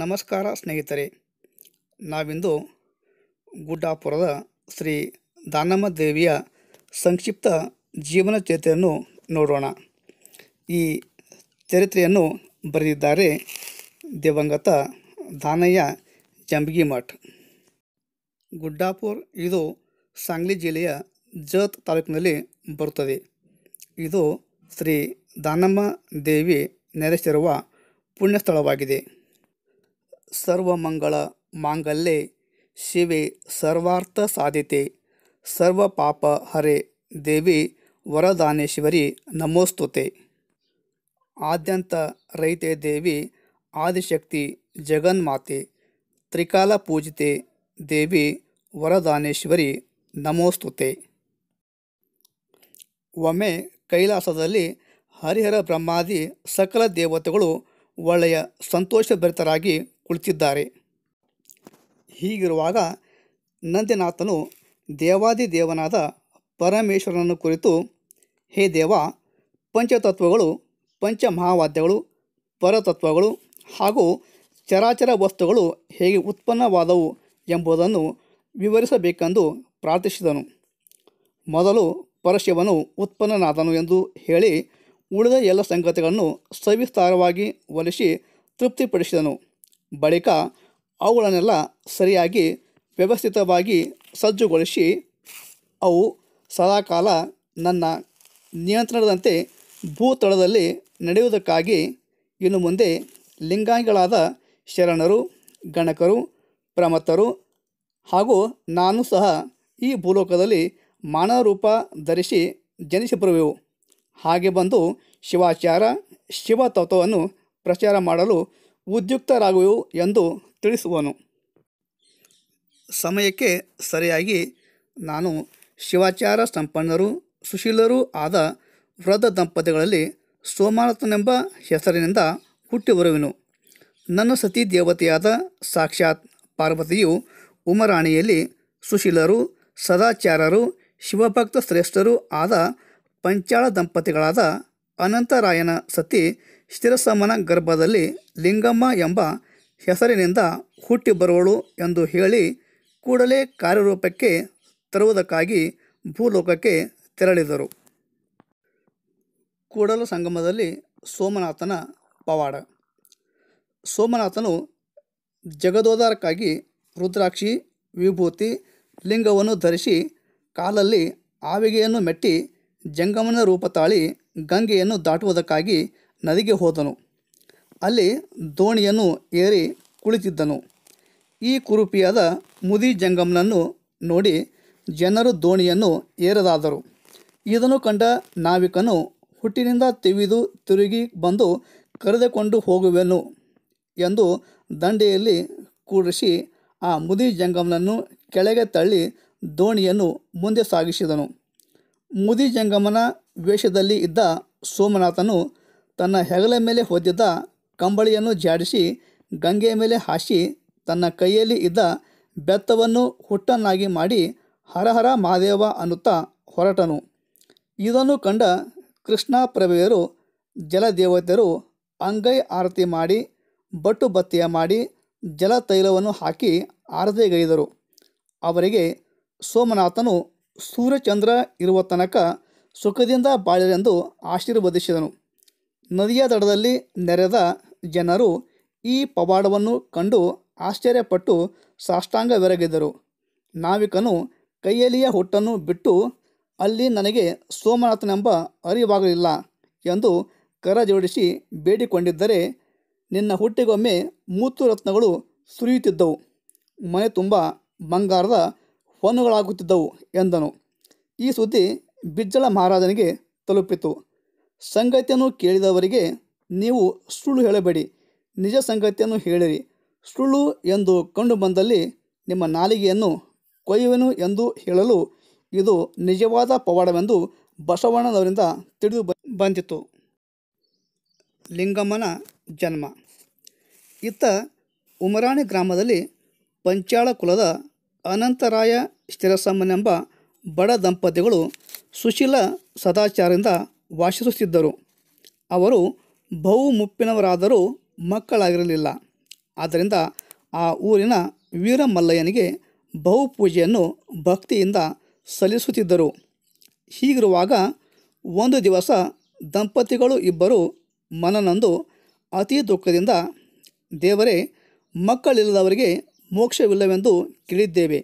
ನಮಸ್ಕಾರ ಸ್ನೇಹಿತರೆ ನಾವಿಂದು ಗುಡ್ಡಾಪುರದ ಶ್ರೀ ದಾನಮ್ಮ ದೇವಿಯ ಸಂಕ್ಷಿಪ್ತ ಜೀವನ ಚರಿತ್ರೆಯನ್ನು ನೋಡೋಣ ಈ ಚರಿತ್ರೆಯನ್ನು ಬರೆದಿದ್ದಾರೆ ದಿವಂಗತ ದಾನಯ್ಯ ಜಂಬಗಿ ಮಠ ಗುಡ್ಡಾಪುರ್ ಇದು ಸಾಂಗ್ಲಿ ಜಿಲ್ಲೆಯ ಜತ್ ತಾಲೂಕಿನಲ್ಲಿ ಬರುತ್ತದೆ ಇದು ಶ್ರೀ ದಾನಮ್ಮ ದೇವಿ ನೆಲೆಸಿರುವ ಪುಣ್ಯಸ್ಥಳವಾಗಿದೆ ಸರ್ವಮಂಗಳ ಮಾಂಗಲ್ಯೆ ಶಿವೆ ಸರ್ವಾರ್ಥ ಸಾಧಿತೆ ಸರ್ವ ಪಾಪ ಹರೆ ದೇವಿ ವರದಾನೇಶ್ವರಿ ನಮೋಸ್ತುತೆ ಆದ್ಯಂತ ರೈತೆ ದೇವಿ ಆದಿಶಕ್ತಿ ಜಗನ್ಮಾತೆ ತ್ರಿಕಾಲ ಪೂಜಿತೆ ದೇವಿ ವರದಾನೇಶ್ವರಿ ನಮೋಸ್ತುತೆ ಒಮ್ಮೆ ಕೈಲಾಸದಲ್ಲಿ ಹರಿಹರ ಬ್ರಹ್ಮಾದಿ ಸಕಲ ದೇವತೆಗಳು ಒಳ್ಳೆಯ ಸಂತೋಷಭರಿತರಾಗಿ ಕುಳಿತಿದ್ದಾರೆ ಹೀಗಿರುವಾಗ ನಂದಿನಾಥನು ದೇವಾದಿ ದೇವನಾದ ಪರಮೇಶ್ವರನನ್ನು ಕುರಿತು ಹೇ ದೇವ ಪಂಚತತ್ವಗಳು ಪಂಚಮಹಾವಾದ್ಯಗಳು ಪರತತ್ವಗಳು ಹಾಗೂ ಚರಾಚರ ವಸ್ತುಗಳು ಹೇಗೆ ಉತ್ಪನ್ನವಾದವು ಎಂಬುದನ್ನು ವಿವರಿಸಬೇಕೆಂದು ಪ್ರಾರ್ಥಿಸಿದನು ಮೊದಲು ಪರಶಿವನು ಉತ್ಪನ್ನನಾದನು ಎಂದು ಹೇಳಿ ಉಳಿದ ಎಲ್ಲ ಸಂಗತಿಗಳನ್ನು ಸವಿಸ್ತಾರವಾಗಿ ಒಲಿಸಿ ತೃಪ್ತಿಪಡಿಸಿದನು ಬಳಿಕ ಅವುಗಳನ್ನೆಲ್ಲ ಸರಿಯಾಗಿ ವ್ಯವಸ್ಥಿತವಾಗಿ ಸಜ್ಜುಗೊಳಿಸಿ ಅವು ಸದಾಕಾಲ ನನ್ನ ನಿಯಂತ್ರಣದಂತೆ ಭೂತಳದಲ್ಲಿ ನಡೆಯುವುದಕ್ಕಾಗಿ ಇನ್ನು ಮುಂದೆ ಲಿಂಗಾಯಿಗಳಾದ ಶರಣರು ಗಣಕರು ಪ್ರಮತರು ಹಾಗೂ ನಾನು ಸಹ ಈ ಭೂಲೋಕದಲ್ಲಿ ಮಾನವ ರೂಪ ಧರಿಸಿ ಜನಿಸಿ ಬರುವೆವು ಹಾಗೆ ಬಂದು ಶಿವಾಚಾರ ಶಿವತತ್ವವನ್ನು ಪ್ರಚಾರ ಮಾಡಲು ಉದ್ಯುಕ್ತರಾಗುವು ಎಂದು ತಿಳಿಸುವನು ಸಮಯಕ್ಕೆ ಸರಿಯಾಗಿ ನಾನು ಶಿವಾಚಾರ ಸಂಪನ್ನರು ಸುಶೀಲರೂ ಆದ ವೃದ್ಧ ದಂಪತಿಗಳಲ್ಲಿ ಸೋಮನಾಥನೆಂಬ ಹೆಸರಿನಿಂದ ಹುಟ್ಟಿ ಬರುವೆನು ನನ್ನ ಸತಿ ದೇವತೆಯಾದ ಸಾಕ್ಷಾತ್ ಪಾರ್ವತಿಯು ಉಮರಾಣಿಯಲ್ಲಿ ಸುಶೀಲರು ಸದಾಚಾರರು ಶಿವಭಕ್ತ ಶ್ರೇಷ್ಠರೂ ಆದ ಪಂಚಾಳ ದಂಪತಿಗಳಾದ ಅನಂತರಾಯನ ಸತಿ ಸ್ಥಿರಸಮನ ಗರ್ಭದಲ್ಲಿ ಲಿಂಗಮ್ಮ ಎಂಬ ಹೆಸರಿನಿಂದ ಹುಟ್ಟಿ ಬರುವಳು ಎಂದು ಹೇಳಿ ಕೂಡಲೇ ಕಾರ್ಯರೂಪಕ್ಕೆ ತರುವುದಕ್ಕಾಗಿ ಭೂಲೋಕಕ್ಕೆ ತೆರಳಿದರು ಕೂಡಲ ಸಂಗಮದಲ್ಲಿ ಸೋಮನಾಥನ ಪವಾಡ ಸೋಮನಾಥನು ಜಗದೋದಾರಕ್ಕಾಗಿ ರುದ್ರಾಕ್ಷಿ ವಿಭೂತಿ ಲಿಂಗವನ್ನು ಧರಿಸಿ ಕಾಲಲ್ಲಿ ಆವಿಗೆಯನ್ನು ಮೆಟ್ಟಿ ಜಂಗಮನ ರೂಪ ತಾಳಿ ಗಂಗೆಯನ್ನು ದಾಟುವುದಕ್ಕಾಗಿ ನದಿಗೆ ಹೋದನು ಅಲ್ಲಿ ದೋಣಿಯನ್ನು ಏರಿ ಕುಳಿತಿದ್ದನು ಈ ಕುರುಪಿಯಾದ ಮುದಿ ಜಂಗಮ್ನನ್ನು ನೋಡಿ ಜನರು ದೋಣಿಯನ್ನು ಏರದಾದರು ಇದನ್ನು ಕಂಡ ನಾವಿಕನು ಹುಟ್ಟಿನಿಂದ ತಿವಿದು ತಿರುಗಿ ಬಂದು ಕರೆದುಕೊಂಡು ಹೋಗುವೆನು ಎಂದು ದಂಡೆಯಲ್ಲಿ ಕೂಡಿಸಿ ಆ ಮುದಿ ಜಂಗಮ್ನನ್ನು ಕೆಳಗೆ ತಳ್ಳಿ ದೋಣಿಯನ್ನು ಮುಂದೆ ಸಾಗಿಸಿದನು ಮುದಿ ಜಂಗಮನ ವೇಷದಲ್ಲಿ ಇದ್ದ ಸೋಮನಾಥನು ತನ್ನ ಹೆಗಲ ಮೇಲೆ ಹೊದ್ದಿದ್ದ ಕಂಬಳಿಯನ್ನು ಜಾಡಿಸಿ ಗಂಗೆಯ ಮೇಲೆ ಹಾಸಿ ತನ್ನ ಕೈಯಲ್ಲಿ ಇದ್ದ ಬೆತ್ತವನ್ನು ಹುಟ್ಟನ್ನಾಗಿ ಮಾಡಿ ಹರಹರ ಮಹಾದೇವ ಅನ್ನುತ್ತಾ ಹೊರಟನು ಇದನ್ನು ಕಂಡ ಕೃಷ್ಣ ಪ್ರಭೆಯರು ಜಲದೇವತೆಯರು ಅಂಗೈ ಆರತಿ ಮಾಡಿ ಬಟ್ಟು ಬತ್ತಿಯ ಮಾಡಿ ತೈಲವನ್ನು ಹಾಕಿ ಆರತಿಗೈದರು ಅವರಿಗೆ ಸೋಮನಾಥನು ಸೂರ್ಯಚಂದ್ರ ಇರುವ ತನಕ ಸುಖದಿಂದ ಬಾಳಿರೆಂದು ಆಶೀರ್ವದಿಸಿದನು ನದಿಯ ದಡದಲ್ಲಿ ನೆರೆದ ಜನರು ಈ ಪವಾಡವನ್ನು ಕಂಡು ಆಶ್ಚರ್ಯಪಟ್ಟು ಸಾಷ್ಟಾಂಗ ಬೆರಗಿದ್ದರು ನಾವಿಕನು ಕೈಯಲಿಯ ಹುಟ್ಟನ್ನು ಬಿಟ್ಟು ಅಲ್ಲಿ ನನಗೆ ಸೋಮನಾಥನೆಂಬ ಅರಿವಾಗಲಿಲ್ಲ ಎಂದು ಕರ ಜೋಡಿಸಿ ಬೇಡಿಕೊಂಡಿದ್ದರೆ ನಿನ್ನ ಹುಟ್ಟಿಗೊಮ್ಮೆ ಮೂತ್ತು ರತ್ನಗಳು ಸುರಿಯುತ್ತಿದ್ದವು ಮನೆ ತುಂಬ ಬಂಗಾರದ ಹೊನ್ನುಗಳಾಗುತ್ತಿದ್ದವು ಎಂದನು ಈ ಸುದ್ದಿ ಬಿಜ್ಜಳ ಮಹಾರಾಜನಿಗೆ ತಲುಪಿತು ಸಂಗತಿಯನ್ನು ಕೇಳಿದವರಿಗೆ ನೀವು ಸುಳ್ಳು ಹೇಳಬೇಡಿ ನಿಜ ಸಂಗತಿಯನ್ನು ಹೇಳಿರಿ ಸುಳ್ಳು ಎಂದು ಕಂಡು ಬಂದಲ್ಲಿ ನಿಮ್ಮ ನಾಲಿಗೆಯನ್ನು ಕೊಯ್ಯುವೆನು ಎಂದು ಹೇಳಲು ಇದು ನಿಜವಾದ ಪವಾಡವೆಂದು ಬಸವಣ್ಣನವರಿಂದ ತಿಳಿದು ಬಂದಿತು ಲಿಂಗಮ್ಮನ ಜನ್ಮ ಇತ್ತ ಉಮರಾಣಿ ಗ್ರಾಮದಲ್ಲಿ ಪಂಚಾಳ ಕುಲದ ಅನಂತರಾಯ ಸ್ಥಿರಸಮ್ಮನೆಂಬ ಬಡ ದಂಪತಿಗಳು ಸುಶೀಲ ಸದಾಚಾರದಿಂದ ವಾಸಿಸುತ್ತಿದ್ದರು ಅವರು ಬಹು ಮುಪ್ಪಿನವರಾದರೂ ಮಕ್ಕಳಾಗಿರಲಿಲ್ಲ ಆದ್ದರಿಂದ ಆ ಊರಿನ ವೀರಮಲ್ಲಯ್ಯನಿಗೆ ಬಹುಪೂಜೆಯನ್ನು ಭಕ್ತಿಯಿಂದ ಸಲ್ಲಿಸುತ್ತಿದ್ದರು ಹೀಗಿರುವಾಗ ಒಂದು ದಿವಸ ದಂಪತಿಗಳು ಇಬ್ಬರು ಮನನೊಂದು ಅತಿ ದುಃಖದಿಂದ ದೇವರೇ ಮಕ್ಕಳಿಲ್ಲದವರಿಗೆ ಮೋಕ್ಷವಿಲ್ಲವೆಂದು ಕೇಳಿದ್ದೇವೆ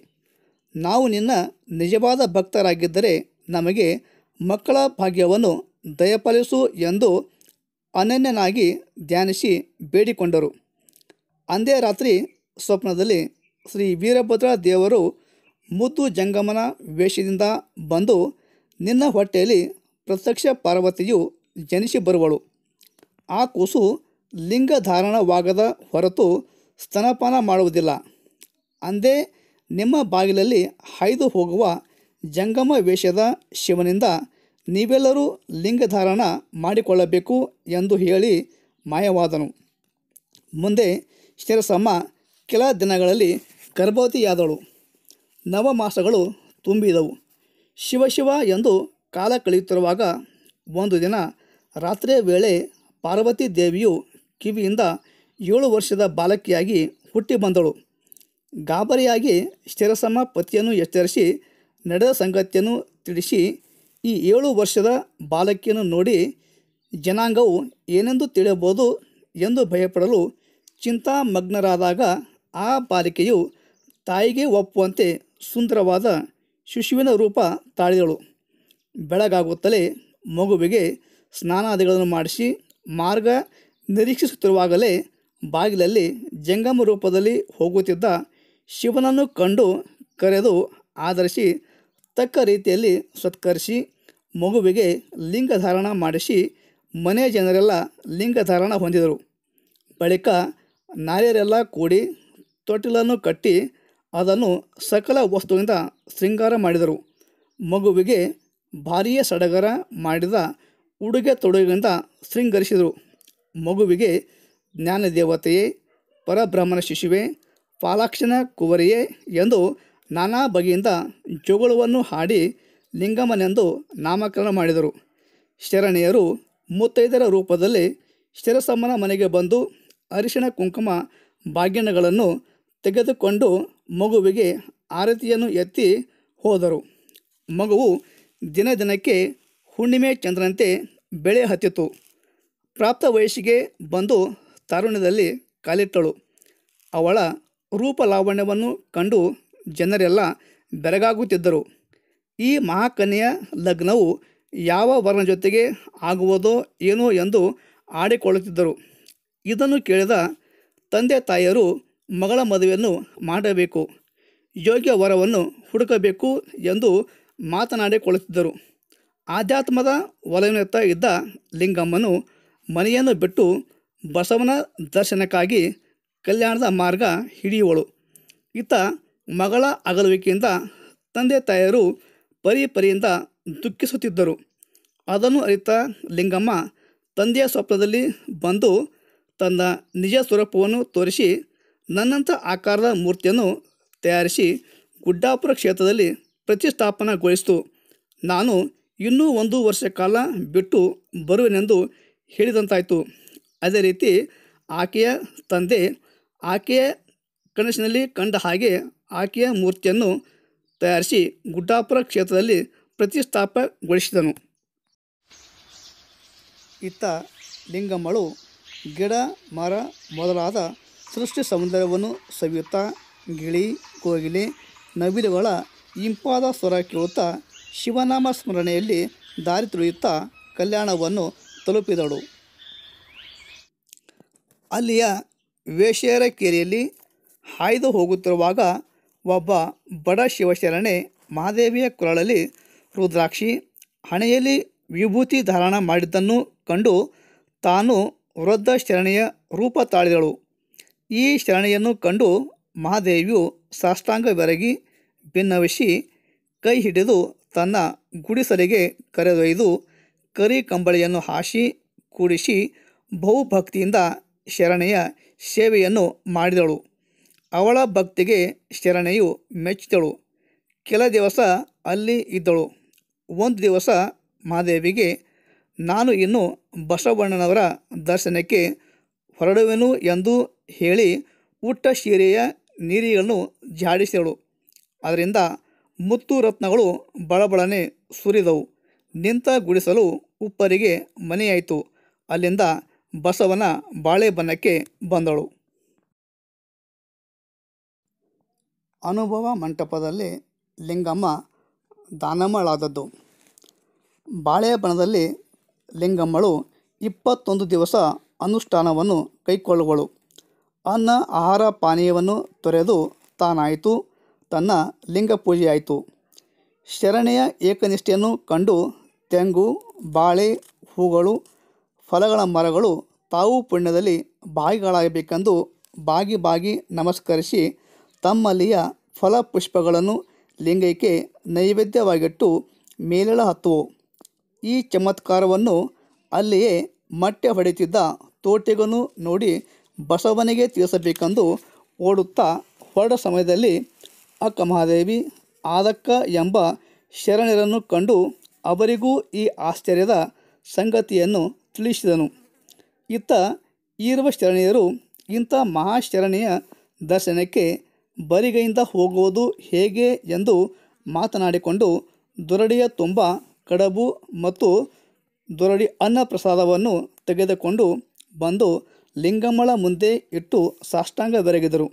ನಾವು ನಿನ್ನ ನಿಜವಾದ ಭಕ್ತರಾಗಿದ್ದರೆ ನಮಗೆ ಮಕ್ಕಳ ಭಾಗ್ಯವನ್ನು ದಯಪಾಲಿಸು ಎಂದು ಅನನ್ಯನಾಗಿ ಧ್ಯಾನಿಸಿ ಬೇಡಿಕೊಂಡರು ಅಂದೇ ರಾತ್ರಿ ಸ್ವಪ್ನದಲ್ಲಿ ಶ್ರೀ ವೀರಭದ್ರ ದೇವರು ಮುದ್ದು ಜಂಗಮನ ವೇಷದಿಂದ ಬಂದು ನಿನ್ನ ಹೊಟ್ಟೆಯಲ್ಲಿ ಪ್ರತ್ಯಕ್ಷ ಪಾರ್ವತಿಯು ಜನಿಸಿ ಬರುವಳು ಆ ಕೂಸು ಲಿಂಗ ಧಾರಣವಾಗದ ಹೊರತು ಸ್ತನಪಾನ ಮಾಡುವುದಿಲ್ಲ ಅಂದೇ ನಿಮ್ಮ ಬಾಗಿಲಲ್ಲಿ ಹಾಯ್ದು ಹೋಗುವ ಜಂಗಮ ವೇಷದ ಶಿವನಿಂದ ನೀವೆಲ್ಲರೂ ಲಿಂಗಧಾರಣ ಮಾಡಿಕೊಳ್ಳಬೇಕು ಎಂದು ಹೇಳಿ ಮಾಯವಾದನು ಮುಂದೆ ಶಿರಸಮ್ಮ ಕೆಲ ದಿನಗಳಲ್ಲಿ ಗರ್ಭವತಿಯಾದಳು ನವಮಾಸಗಳು ತುಂಬಿದವು ಶಿವಶಿವ ಎಂದು ಕಾಲ ಕಳೆಯುತ್ತಿರುವಾಗ ಒಂದು ದಿನ ರಾತ್ರಿಯ ವೇಳೆ ಪಾರ್ವತಿ ದೇವಿಯು ಕಿವಿಯಿಂದ ಏಳು ವರ್ಷದ ಬಾಲಕಿಯಾಗಿ ಹುಟ್ಟಿ ಬಂದಳು ಗಾಬರಿಯಾಗಿ ಶಿರಸಮ್ಮ ಪತಿಯನ್ನು ಎಚ್ಚರಿಸಿ ನಡೆದ ಸಂಗತಿಯನ್ನು ತಿಳಿಸಿ ಈ ಏಳು ವರ್ಷದ ಬಾಲಕಿಯನ್ನು ನೋಡಿ ಜನಾಂಗವು ಏನೆಂದು ತಿಳಿಯಬಹುದು ಎಂದು ಭಯಪಡಲು ಚಿಂತಾಮಗ್ನರಾದಾಗ ಆ ಬಾಲಿಕೆಯು ತಾಯಿಗೆ ಒಪ್ಪುವಂತೆ ಸುಂದರವಾದ ಶಿಶುವಿನ ರೂಪ ತಾಳಿದಳು ಬೆಳಗಾಗುತ್ತಲೇ ಮಗುವಿಗೆ ಸ್ನಾನಾದಿಗಳನ್ನು ಮಾಡಿಸಿ ಮಾರ್ಗ ನಿರೀಕ್ಷಿಸುತ್ತಿರುವಾಗಲೇ ಬಾಗಿಲಲ್ಲಿ ಜಂಗಮ ರೂಪದಲ್ಲಿ ಹೋಗುತ್ತಿದ್ದ ಶಿವನನ್ನು ಕಂಡು ಕರೆದು ಆಧರಿಸಿ ತಕ್ಕ ರೀತಿಯಲ್ಲಿ ಸತ್ಕರಿಸಿ ಮಗುವಿಗೆ ಲಿಂಗಧಾರಣ ಮಾಡಿಸಿ ಮನೆ ಜನರೆಲ್ಲ ಲಿಂಗಧಾರಣ ಹೊಂದಿದರು ಬಳಿಕ ನಾರಿಯರೆಲ್ಲ ಕೂಡಿ ತೊಟ್ಟಿಲನ್ನು ಕಟ್ಟಿ ಅದನ್ನು ಸಕಲ ವಸ್ತುವಿನಿಂದ ಶೃಂಗಾರ ಮಾಡಿದರು ಮಗುವಿಗೆ ಭಾರೀ ಸಡಗರ ಮಾಡಿದ ಉಡುಗೆ ತೊಡುಗೆಯಿಂದ ಶೃಂಗರಿಸಿದರು ಮಗುವಿಗೆ ಜ್ಞಾನದೇವತೆಯೇ ಪರಬ್ರಹ್ಮನ ಶಿಶುವೆ ಪಾಲಾಕ್ಷನ ಕುವರಿಯೇ ಎಂದು ನಾನಾ ಬಗೆಯಿಂದ ಜೋಗುಳವನ್ನು ಹಾಡಿ ಲಿಂಗಮ್ಮನೆಂದು ನಾಮಕರಣ ಮಾಡಿದರು ಶರಣೆಯರು ಮುತ್ತೈದರ ರೂಪದಲ್ಲಿ ಶಿರಸಮ್ಮನ ಮನೆಗೆ ಬಂದು ಅರಿಶಿಣ ಕುಂಕುಮ ಭಾಗ್ಯನಗಳನ್ನು ತೆಗೆದುಕೊಂಡು ಮಗುವಿಗೆ ಆರತಿಯನ್ನು ಎತ್ತಿ ಹೋದರು ಮಗುವು ದಿನ ದಿನಕ್ಕೆ ಹುಣ್ಣಿಮೆ ಚಂದ್ರಂತೆ ಬೆಳೆ ಹತ್ತಿತು ಪ್ರಾಪ್ತ ವಯಸ್ಸಿಗೆ ಬಂದು ತರುಣದಲ್ಲಿ ಕಾಲಿಟ್ಟಳು ಅವಳ ರೂಪಲಾವಣ್ಯವನ್ನು ಕಂಡು ಜನರೆಲ್ಲ ಬೆರಗಾಗುತ್ತಿದ್ದರು ಈ ಮಹಾಕನ್ಯ ಲಗ್ನವು ಯಾವ ವರ್ಣ ಜೊತೆಗೆ ಆಗುವುದೋ ಏನೋ ಎಂದು ಆಡಿಕೊಳ್ಳುತ್ತಿದ್ದರು ಇದನ್ನು ಕೇಳಿದ ತಂದೆ ತಾಯಿಯರು ಮಗಳ ಮದುವೆಯನ್ನು ಮಾಡಬೇಕು ಯೋಗ್ಯ ವರವನ್ನು ಹುಡುಕಬೇಕು ಎಂದು ಮಾತನಾಡಿಕೊಳ್ಳುತ್ತಿದ್ದರು ಆಧ್ಯಾತ್ಮದ ಒಲವಿನತ್ತ ಇದ್ದ ಲಿಂಗಮ್ಮನು ಮನೆಯನ್ನು ಬಿಟ್ಟು ಬಸವನ ದರ್ಶನಕ್ಕಾಗಿ ಕಲ್ಯಾಣದ ಮಾರ್ಗ ಹಿಡಿಯುವಳು ಇತ್ತ ಮಗಳ ಅಗಲುವಿಕೆಯಿಂದ ತಂದೆ ತಾಯಿಯರು ಪರಿ ಪರಿಯಿಂದ ದುಃಖಿಸುತ್ತಿದ್ದರು ಅದನ್ನು ಅರಿತ ಲಿಂಗಮ್ಮ ತಂದೆಯ ಸ್ವಪ್ನದಲ್ಲಿ ಬಂದು ತನ್ನ ನಿಜ ಸ್ವರೂಪವನ್ನು ತೋರಿಸಿ ನನ್ನಂಥ ಆಕಾರದ ಮೂರ್ತಿಯನ್ನು ತಯಾರಿಸಿ ಗುಡ್ಡಾಪುರ ಕ್ಷೇತ್ರದಲ್ಲಿ ಪ್ರತಿಷ್ಠಾಪನಗೊಳಿಸಿತು ನಾನು ಇನ್ನೂ ಒಂದು ವರ್ಷ ಕಾಲ ಬಿಟ್ಟು ಬರುವೆನೆಂದು ಹೇಳಿದಂತಾಯಿತು ಅದೇ ರೀತಿ ಆಕೆಯ ತಂದೆ ಆಕೆಯ ಕನಸಿನಲ್ಲಿ ಕಂಡ ಹಾಗೆ ಆಕೆಯ ಮೂರ್ತಿಯನ್ನು ತಯಾರಿಸಿ ಗುಡ್ಡಾಪುರ ಕ್ಷೇತ್ರದಲ್ಲಿ ಪ್ರತಿಷ್ಠಾಪಗೊಳಿಸಿದನು ಇತ್ತ ಲಿಂಗಮ್ಮಳು ಗಿಡ ಮರ ಮೊದಲಾದ ಸೃಷ್ಟಿ ಸೌಂದರ್ಯವನ್ನು ಸವಿಯುತ್ತಾ ಗಿಳಿ ಕೋಗಿಲೆ ನವಿಲುಗಳ ಇಂಪಾದ ಸ್ವರ ಕೇಳುತ್ತಾ ಶಿವನಾಮ ಸ್ಮರಣೆಯಲ್ಲಿ ದಾರಿ ತುಳಿಯುತ್ತಾ ಕಲ್ಯಾಣವನ್ನು ತಲುಪಿದಳು ಅಲ್ಲಿಯ ವೇಷೇರ ಕೇರಿಯಲ್ಲಿ ಹಾಯ್ದು ಹೋಗುತ್ತಿರುವಾಗ ಒಬ್ಬ ಬಡ ಶಿವಶರಣೆ ಮಹಾದೇವಿಯ ಕೊರಳಲ್ಲಿ ರುದ್ರಾಕ್ಷಿ ಹಣೆಯಲ್ಲಿ ವಿಭೂತಿ ಧಾರಣ ಮಾಡಿದ್ದನ್ನು ಕಂಡು ತಾನು ವೃದ್ಧ ಶರಣೆಯ ರೂಪ ತಾಳಿದಳು ಈ ಶರಣೆಯನ್ನು ಕಂಡು ಮಹಾದೇವಿಯು ಸಾಷ್ಟಾಂಗ ಬೆರಗಿ ಭಿನ್ನವಿಸಿ ಕೈ ಹಿಡಿದು ತನ್ನ ಗುಡಿಸಲಿಗೆ ಕರೆದೊಯ್ದು ಕರಿ ಕಂಬಳಿಯನ್ನು ಹಾಸಿ ಕೂಡಿಸಿ ಬಹುಭಕ್ತಿಯಿಂದ ಶರಣೆಯ ಸೇವೆಯನ್ನು ಮಾಡಿದಳು ಅವಳ ಭಕ್ತಿಗೆ ಶರಣೆಯು ಮೆಚ್ಚಿದಳು ಕೆಲ ದಿವಸ ಅಲ್ಲಿ ಇದ್ದಳು ಒಂದು ದಿವಸ ಮಹಾದೇವಿಗೆ ನಾನು ಇನ್ನು ಬಸವಣ್ಣನವರ ದರ್ಶನಕ್ಕೆ ಹೊರಡುವೆನು ಎಂದು ಹೇಳಿ ಉಟ್ಟ ಶೀರೆಯ ನೀರಿಯನ್ನು ಜಾಡಿಸಿದಳು ಅದರಿಂದ ಮುತ್ತು ರತ್ನಗಳು ಬಳಬಳನೆ ಸುರಿದವು ನಿಂತ ಗುಡಿಸಲು ಉಪ್ಪರಿಗೆ ಮನೆಯಾಯಿತು ಅಲ್ಲಿಂದ ಬಸವನ ಬಾಳೆಬನ್ನಕ್ಕೆ ಬಂದಳು ಅನುಭವ ಮಂಟಪದಲ್ಲಿ ಲಿಂಗಮ್ಮ ದಾನಮ್ಮಳಾದದ್ದು ಬಾಳೆಬನದಲ್ಲಿ ಲಿಂಗಮ್ಮಳು ಇಪ್ಪತ್ತೊಂದು ದಿವಸ ಅನುಷ್ಠಾನವನ್ನು ಕೈಕೊಳ್ಳುವಳು ಅನ್ನ ಆಹಾರ ಪಾನೀಯವನ್ನು ತೊರೆದು ತಾನಾಯಿತು ತನ್ನ ಲಿಂಗ ಪೂಜೆಯಾಯಿತು ಶರಣೆಯ ಏಕನಿಷ್ಠೆಯನ್ನು ಕಂಡು ತೆಂಗು ಬಾಳೆ ಹೂಗಳು ಫಲಗಳ ಮರಗಳು ತಾವು ಪುಣ್ಯದಲ್ಲಿ ಬಾಯಿಗಳಾಗಬೇಕೆಂದು ಬಾಗಿ ಬಾಗಿ ನಮಸ್ಕರಿಸಿ ತಮ್ಮಲ್ಲಿಯ ಫಲಪುಷ್ಪಗಳನ್ನು ಲಿಂಗೈಕೆ ನೈವೇದ್ಯವಾಗಿಟ್ಟು ಮೇಲೆಳ ಹತ್ತುವು ಈ ಚಮತ್ಕಾರವನ್ನು ಅಲ್ಲಿಯೇ ಮಟ್ಟೆ ಹೊಡೆಯುತ್ತಿದ್ದ ತೋಟಿಗನು ನೋಡಿ ಬಸವನಿಗೆ ತಿಳಿಸಬೇಕೆಂದು ಓಡುತ್ತಾ ಹೊರಡ ಸಮಯದಲ್ಲಿ ಅಕ್ಕ ಮಹಾದೇವಿ ಆದಕ್ಕ ಎಂಬ ಶರಣರನ್ನು ಕಂಡು ಅವರಿಗೂ ಈ ಆಶ್ಚರ್ಯದ ಸಂಗತಿಯನ್ನು ತಿಳಿಸಿದನು ಇತ್ತ ಈರುವ ಶರಣೆಯರು ಇಂಥ ಮಹಾಶರಣೆಯ ದರ್ಶನಕ್ಕೆ ಬರಿಗೈಯಿಂದ ಹೋಗುವುದು ಹೇಗೆ ಎಂದು ಮಾತನಾಡಿಕೊಂಡು ದೊರಡಿಯ ತುಂಬ ಕಡಬು ಮತ್ತು ದೊರಡಿ ಅನ್ನ ಪ್ರಸಾದವನ್ನು ತೆಗೆದುಕೊಂಡು ಬಂದು ಲಿಂಗಮ್ಮಳ ಮುಂದೆ ಇಟ್ಟು ಸಾಷ್ಟಾಂಗ ಬೆರಗಿದರು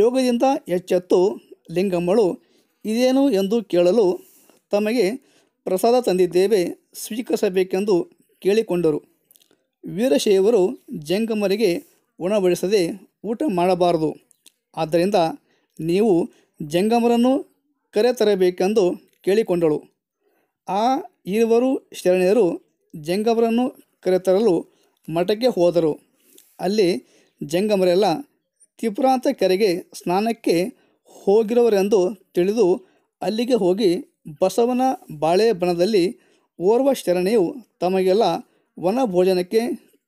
ಯೋಗದಿಂದ ಎಚ್ಚೆತ್ತು ಲಿಂಗಮ್ಮಳು ಇದೇನು ಎಂದು ಕೇಳಲು ತಮಗೆ ಪ್ರಸಾದ ತಂದಿದ್ದೇವೆ ಸ್ವೀಕರಿಸಬೇಕೆಂದು ಕೇಳಿಕೊಂಡರು ವೀರಶೈವರು ಜಂಗಮರಿಗೆ ಉಣಬಡಿಸದೆ ಊಟ ಮಾಡಬಾರದು ಆದ್ದರಿಂದ ನೀವು ಜಂಗಮರನ್ನು ಕರೆತರಬೇಕೆಂದು ಕೇಳಿಕೊಂಡಳು ಆ ಇರುವರು ಶರಣ್ಯರು ಜಂಗಮರನ್ನು ಕರೆತರಲು ಮಠಕ್ಕೆ ಹೋದರು ಅಲ್ಲಿ ಜಂಗಮರೆಲ್ಲ ತ್ರಿಪುರಾಂತ ಕೆರೆಗೆ ಸ್ನಾನಕ್ಕೆ ಹೋಗಿರುವರೆಂದು ತಿಳಿದು ಅಲ್ಲಿಗೆ ಹೋಗಿ ಬಸವನ ಬಾಳೆಬನದಲ್ಲಿ ಓರ್ವ ಶರಣೆಯು ತಮಗೆಲ್ಲ ವನ ಭೋಜನಕ್ಕೆ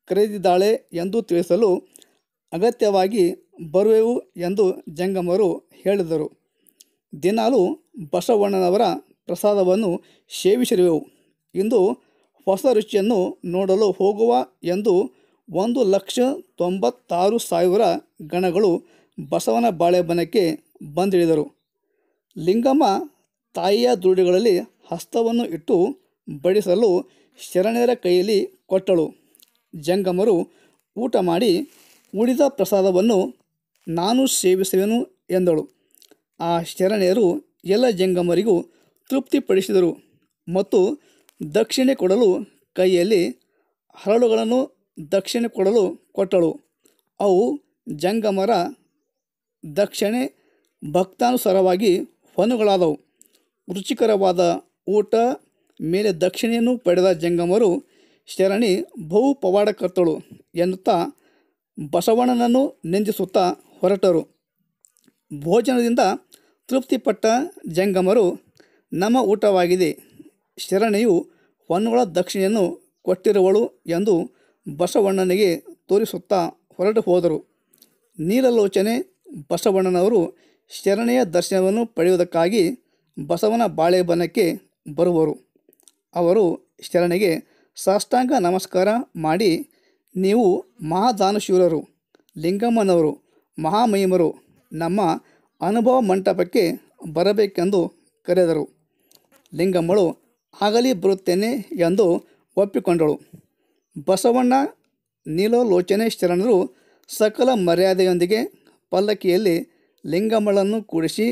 ಕರೆದಿದ್ದಾಳೆ ಎಂದು ತಿಳಿಸಲು ಅಗತ್ಯವಾಗಿ ಬರುವೆವು ಎಂದು ಜಂಗಮರು ಹೇಳಿದರು ದಿನಾಲೂ ಬಸವಣ್ಣನವರ ಪ್ರಸಾದವನ್ನು ಸೇವಿಸಿರುವೆವು ಇಂದು ಹೊಸ ರುಚಿಯನ್ನು ನೋಡಲು ಹೋಗುವ ಎಂದು ಒಂದು ಲಕ್ಷ ತೊಂಬತ್ತಾರು ಸಾವಿರ ಗಣಗಳು ಬಸವನ ಬಾಳೆಬನಕ್ಕೆ ಬಂದಿಳಿದರು ಲಿಂಗಮ್ಮ ತಾಯಿಯ ದುಡಿಗಳಲ್ಲಿ ಹಸ್ತವನ್ನು ಇಟ್ಟು ಬಡಿಸಲು ಶರಣರ ಕೈಯಲ್ಲಿ ಕೊಟ್ಟಳು ಜಂಗಮರು ಊಟ ಮಾಡಿ ಉಳಿದ ಪ್ರಸಾದವನ್ನು ನಾನು ಸೇವಿಸುವೆನು ಎಂದಳು ಆ ಶರಣೆಯರು ಎಲ್ಲ ಜಂಗಮರಿಗೂ ತೃಪ್ತಿಪಡಿಸಿದರು ಮತ್ತು ದಕ್ಷಿಣೆ ಕೊಡಲು ಕೈಯಲ್ಲಿ ಹರಳುಗಳನ್ನು ದಕ್ಷಿಣೆ ಕೊಡಲು ಕೊಟ್ಟಳು ಅವು ಜಂಗಮರ ದಕ್ಷಿಣೆ ಭಕ್ತಾನುಸಾರವಾಗಿ ಹೊನುಗಳಾದವು ರುಚಿಕರವಾದ ಊಟ ಮೇಲೆ ದಕ್ಷಿಣೆಯನ್ನು ಪಡೆದ ಜಂಗಮರು ಶರಣಿ ಬಹು ಪವಾಡಕರ್ತಳು ಎನ್ನುತ್ತಾ ಬಸವಣ್ಣನನ್ನು ನಿಂದಿಸುತ್ತಾ ಹೊರಟರು ಭೋಜನದಿಂದ ತೃಪ್ತಿಪಟ್ಟ ಜಂಗಮರು ನಮ್ಮ ಊಟವಾಗಿದೆ ಶರಣೆಯು ಹೊನ್ನುಗಳ ದಕ್ಷಿಣೆಯನ್ನು ಕೊಟ್ಟಿರುವಳು ಎಂದು ಬಸವಣ್ಣನಿಗೆ ತೋರಿಸುತ್ತಾ ಹೊರಟು ಹೋದರು ನೀಲಲೋಚನೆ ಬಸವಣ್ಣನವರು ಶರಣೆಯ ದರ್ಶನವನ್ನು ಪಡೆಯುವುದಕ್ಕಾಗಿ ಬಸವನ ಬಾಳೆಬನಕ್ಕೆ ಬರುವರು ಅವರು ಶರಣೆಗೆ ಸಾಷ್ಟಾಂಗ ನಮಸ್ಕಾರ ಮಾಡಿ ನೀವು ಮಹಾದಾನಶೂರರು ಲಿಂಗಮ್ಮನವರು ಮಹಾಮಹಿಮರು ನಮ್ಮ ಅನುಭವ ಮಂಟಪಕ್ಕೆ ಬರಬೇಕೆಂದು ಕರೆದರು ಲಿಂಗಮ್ಮಳು ಆಗಲಿ ಬರುತ್ತೇನೆ ಎಂದು ಒಪ್ಪಿಕೊಂಡಳು ಬಸವಣ್ಣ ನೀಲೋಲೋಚನೆ ಶರಣರು ಸಕಲ ಮರ್ಯಾದೆಯೊಂದಿಗೆ ಪಲ್ಲಕ್ಕಿಯಲ್ಲಿ ಲಿಂಗಮ್ಮಳನ್ನು ಕೂಡಿಸಿ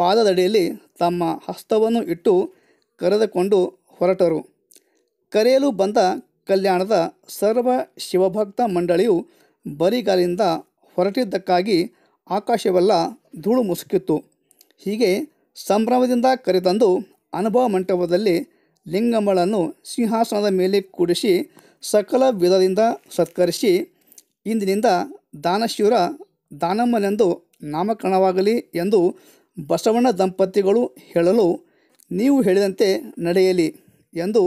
ಪಾದದಡಿಯಲ್ಲಿ ತಮ್ಮ ಹಸ್ತವನ್ನು ಇಟ್ಟು ಕರೆದುಕೊಂಡು ಹೊರಟರು ಕರೆಯಲು ಬಂದ ಕಲ್ಯಾಣದ ಸರ್ವ ಶಿವಭಕ್ತ ಮಂಡಳಿಯು ಬರಿಗಾಲಿಂದ ಹೊರಟಿದ್ದಕ್ಕಾಗಿ ಆಕಾಶವೆಲ್ಲ ಧೂಳು ಮುಸುಕಿತ್ತು ಹೀಗೆ ಸಂಭ್ರಮದಿಂದ ಕರೆತಂದು ಅನುಭವ ಮಂಟಪದಲ್ಲಿ ಲಿಂಗಮ್ಮಳನ್ನು ಸಿಂಹಾಸನದ ಮೇಲೆ ಕೂಡಿಸಿ ಸಕಲ ವಿಧದಿಂದ ಸತ್ಕರಿಸಿ ಇಂದಿನಿಂದ ದಾನಶಿವರ ದಾನಮ್ಮನೆಂದು ನಾಮಕರಣವಾಗಲಿ ಎಂದು ಬಸವಣ್ಣ ದಂಪತಿಗಳು ಹೇಳಲು ನೀವು ಹೇಳಿದಂತೆ ನಡೆಯಲಿ ಎಂದು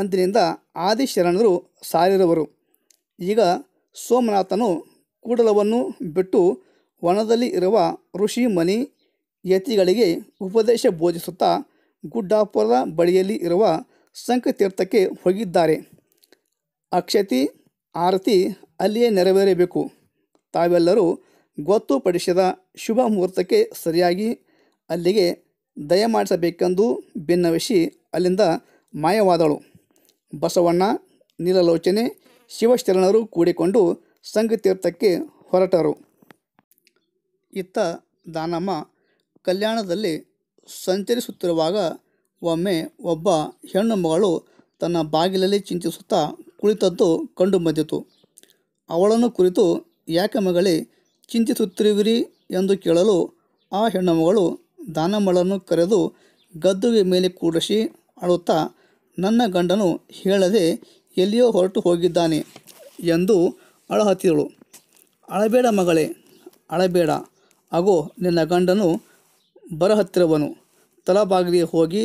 ಅಂದಿನಿಂದ ಆದಿಶರಣರು ಸಾರಿರುವರು ಈಗ ಸೋಮನಾಥನು ಕೂಡಲವನ್ನು ಬಿಟ್ಟು ವನದಲ್ಲಿ ಇರುವ ಋಷಿ ಮನಿ ಯತಿಗಳಿಗೆ ಉಪದೇಶ ಬೋಧಿಸುತ್ತಾ ಗುಡ್ಡಾಪುರ ಬಳಿಯಲ್ಲಿ ಇರುವ ಸಂಕತೀರ್ಥಕ್ಕೆ ಹೋಗಿದ್ದಾರೆ ಅಕ್ಷತಿ ಆರತಿ ಅಲ್ಲಿಯೇ ನೆರವೇರಬೇಕು ತಾವೆಲ್ಲರೂ ಗೊತ್ತುಪಡಿಸಿದ ಶುಭ ಮುಹೂರ್ತಕ್ಕೆ ಸರಿಯಾಗಿ ಅಲ್ಲಿಗೆ ದಯಮಾಡಿಸಬೇಕೆಂದು ಭಿನ್ನವಿಸಿ ಅಲ್ಲಿಂದ ಮಾಯವಾದಳು ಬಸವಣ್ಣ ನೀಲಲೋಚನೆ ಶಿವಶರಣರು ಕೂಡಿಕೊಂಡು ಸಂಘತೀರ್ಥಕ್ಕೆ ಹೊರಟರು ಇತ್ತ ದಾನಮ್ಮ ಕಲ್ಯಾಣದಲ್ಲಿ ಸಂಚರಿಸುತ್ತಿರುವಾಗ ಒಮ್ಮೆ ಒಬ್ಬ ಹೆಣ್ಣು ಮಗಳು ತನ್ನ ಬಾಗಿಲಲ್ಲಿ ಚಿಂತಿಸುತ್ತಾ ಕುಳಿತದ್ದು ಕಂಡು ಬಂದಿತು ಅವಳನ್ನು ಕುರಿತು ಯಾಕೆ ಮಗಳೇ ಚಿಂತಿಸುತ್ತಿರುವಿರಿ ಎಂದು ಕೇಳಲು ಆ ಮಗಳು ದಾನಮ್ಮಳನ್ನು ಕರೆದು ಗದ್ದುಗೆ ಮೇಲೆ ಕೂಡಿಸಿ ಅಳುತ್ತಾ ನನ್ನ ಗಂಡನು ಹೇಳದೆ ಎಲ್ಲಿಯೋ ಹೊರಟು ಹೋಗಿದ್ದಾನೆ ಎಂದು ಹತ್ತಿದಳು ಅಳಬೇಡ ಮಗಳೇ ಅಳಬೇಡ ಹಾಗೂ ನಿನ್ನ ಗಂಡನು ಬರಹತ್ತಿರವನು ತಲಬಾಗಿಲಿಗೆ ಹೋಗಿ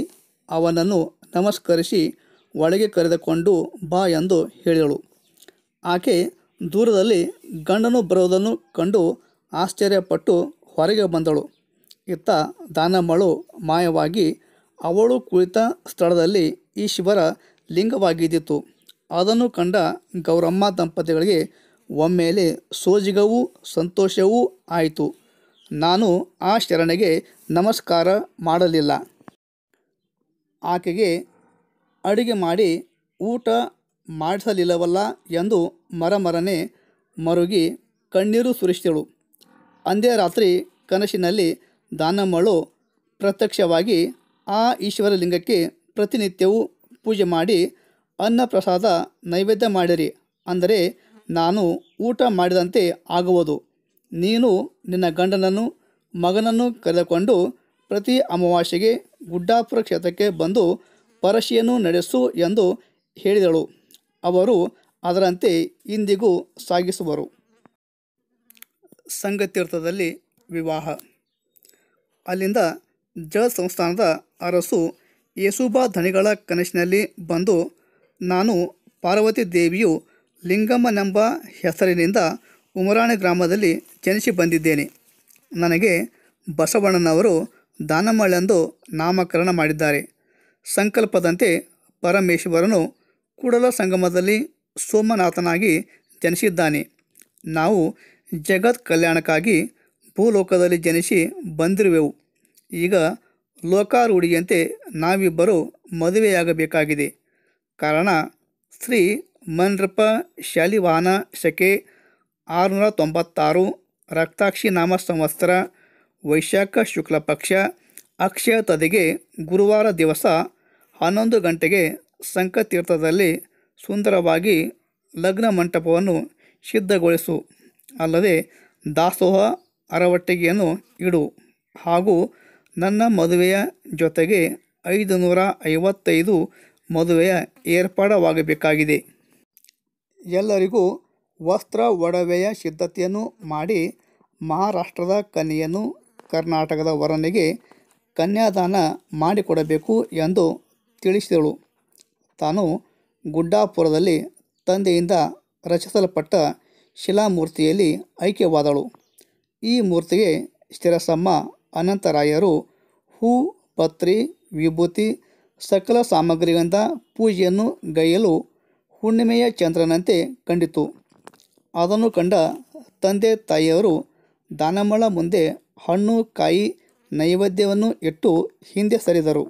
ಅವನನ್ನು ನಮಸ್ಕರಿಸಿ ಒಳಗೆ ಕರೆದುಕೊಂಡು ಬಾ ಎಂದು ಹೇಳಿದಳು ಆಕೆ ದೂರದಲ್ಲಿ ಗಂಡನು ಬರುವುದನ್ನು ಕಂಡು ಆಶ್ಚರ್ಯಪಟ್ಟು ಹೊರಗೆ ಬಂದಳು ಇತ್ತ ದಾನಮ್ಮಳು ಮಾಯವಾಗಿ ಅವಳು ಕುಳಿತ ಸ್ಥಳದಲ್ಲಿ ಈ ಶಿವರ ಲಿಂಗವಾಗಿದ್ದಿತು ಅದನ್ನು ಕಂಡ ಗೌರಮ್ಮ ದಂಪತಿಗಳಿಗೆ ಒಮ್ಮೆಲೆ ಸೋಜಿಗವೂ ಸಂತೋಷವೂ ಆಯಿತು ನಾನು ಆ ಶರಣೆಗೆ ನಮಸ್ಕಾರ ಮಾಡಲಿಲ್ಲ ಆಕೆಗೆ ಅಡುಗೆ ಮಾಡಿ ಊಟ ಮಾಡಿಸಲಿಲ್ಲವಲ್ಲ ಎಂದು ಮರಮರನೆ ಮರುಗಿ ಕಣ್ಣೀರು ಸುರಿಸಿದಳು ಅಂದೇ ರಾತ್ರಿ ಕನಸಿನಲ್ಲಿ ದಾನಮ್ಮಳು ಪ್ರತ್ಯಕ್ಷವಾಗಿ ಆ ಈಶ್ವರಲಿಂಗಕ್ಕೆ ಪ್ರತಿನಿತ್ಯವೂ ಪೂಜೆ ಮಾಡಿ ಅನ್ನಪ್ರಸಾದ ನೈವೇದ್ಯ ಮಾಡಿರಿ ಅಂದರೆ ನಾನು ಊಟ ಮಾಡಿದಂತೆ ಆಗುವುದು ನೀನು ನಿನ್ನ ಗಂಡನನ್ನು ಮಗನನ್ನು ಕರೆದುಕೊಂಡು ಪ್ರತಿ ಅಮಾವಾಸ್ಯೆಗೆ ಗುಡ್ಡಾಪುರ ಕ್ಷೇತ್ರಕ್ಕೆ ಬಂದು ಪರಶಿಯನ್ನು ನಡೆಸು ಎಂದು ಹೇಳಿದಳು ಅವರು ಅದರಂತೆ ಇಂದಿಗೂ ಸಾಗಿಸುವರು ಸಂಗತೀರ್ಥದಲ್ಲಿ ವಿವಾಹ ಅಲ್ಲಿಂದ ಜ ಸಂಸ್ಥಾನದ ಅರಸು ಯೇಸುಬಾ ಧನಿಗಳ ಕನಸಿನಲ್ಲಿ ಬಂದು ನಾನು ಪಾರ್ವತಿ ದೇವಿಯು ಲಿಂಗಮ್ಮನೆಂಬ ಹೆಸರಿನಿಂದ ಉಮರಾಣಿ ಗ್ರಾಮದಲ್ಲಿ ಜನಿಸಿ ಬಂದಿದ್ದೇನೆ ನನಗೆ ಬಸವಣ್ಣನವರು ದಾನಮಳೆಂದು ನಾಮಕರಣ ಮಾಡಿದ್ದಾರೆ ಸಂಕಲ್ಪದಂತೆ ಪರಮೇಶ್ವರನು ಕೂಡಲ ಸಂಗಮದಲ್ಲಿ ಸೋಮನಾಥನಾಗಿ ಜನಿಸಿದ್ದಾನೆ ನಾವು ಜಗತ್ ಕಲ್ಯಾಣಕ್ಕಾಗಿ ಭೂಲೋಕದಲ್ಲಿ ಜನಿಸಿ ಬಂದಿರುವೆವು ಈಗ ಲೋಕಾರೂಢಿಯಂತೆ ನಾವಿಬ್ಬರು ಮದುವೆಯಾಗಬೇಕಾಗಿದೆ ಕಾರಣ ಶ್ರೀ ಮನ್ರಪ ಶಾಲಿವಾನ ಶಕೆ ಆರುನೂರ ತೊಂಬತ್ತಾರು ರಕ್ತಾಕ್ಷಿ ನಾಮ ಸಂವತ್ಸರ ವೈಶಾಖ ಶುಕ್ಲ ಪಕ್ಷ ಅಕ್ಷಯ ತದೆಗೆ ಗುರುವಾರ ದಿವಸ ಹನ್ನೊಂದು ಗಂಟೆಗೆ ಸಂಕತೀರ್ಥದಲ್ಲಿ ಸುಂದರವಾಗಿ ಲಗ್ನ ಮಂಟಪವನ್ನು ಸಿದ್ಧಗೊಳಿಸು ಅಲ್ಲದೆ ದಾಸೋಹ ಅರವಟ್ಟಿಗೆಯನ್ನು ಇಡು ಹಾಗೂ ನನ್ನ ಮದುವೆಯ ಜೊತೆಗೆ ಐದು ನೂರ ಐವತ್ತೈದು ಮದುವೆಯ ಏರ್ಪಾಡವಾಗಬೇಕಾಗಿದೆ ಎಲ್ಲರಿಗೂ ವಸ್ತ್ರ ಒಡವೆಯ ಸಿದ್ಧತೆಯನ್ನು ಮಾಡಿ ಮಹಾರಾಷ್ಟ್ರದ ಕನ್ಯೆಯನ್ನು ಕರ್ನಾಟಕದ ವರನಿಗೆ ಕನ್ಯಾದಾನ ಮಾಡಿಕೊಡಬೇಕು ಎಂದು ತಿಳಿಸಿದಳು ತಾನು ಗುಡ್ಡಾಪುರದಲ್ಲಿ ತಂದೆಯಿಂದ ರಚಿಸಲ್ಪಟ್ಟ ಶಿಲಾಮೂರ್ತಿಯಲ್ಲಿ ಐಕ್ಯವಾದಳು ಈ ಮೂರ್ತಿಗೆ ಸ್ಥಿರಸಮ್ಮ ಅನಂತರಾಯರು ಹೂ ಪತ್ರಿ ವಿಭೂತಿ ಸಕಲ ಸಾಮಗ್ರಿಗಳಿಂದ ಪೂಜೆಯನ್ನು ಗೈಯಲು ಹುಣ್ಣಿಮೆಯ ಚಂದ್ರನಂತೆ ಕಂಡಿತು ಅದನ್ನು ಕಂಡ ತಂದೆ ತಾಯಿಯವರು ದಾನಮ್ಮಳ ಮುಂದೆ ಹಣ್ಣು ಕಾಯಿ ನೈವೇದ್ಯವನ್ನು ಇಟ್ಟು ಹಿಂದೆ ಸರಿದರು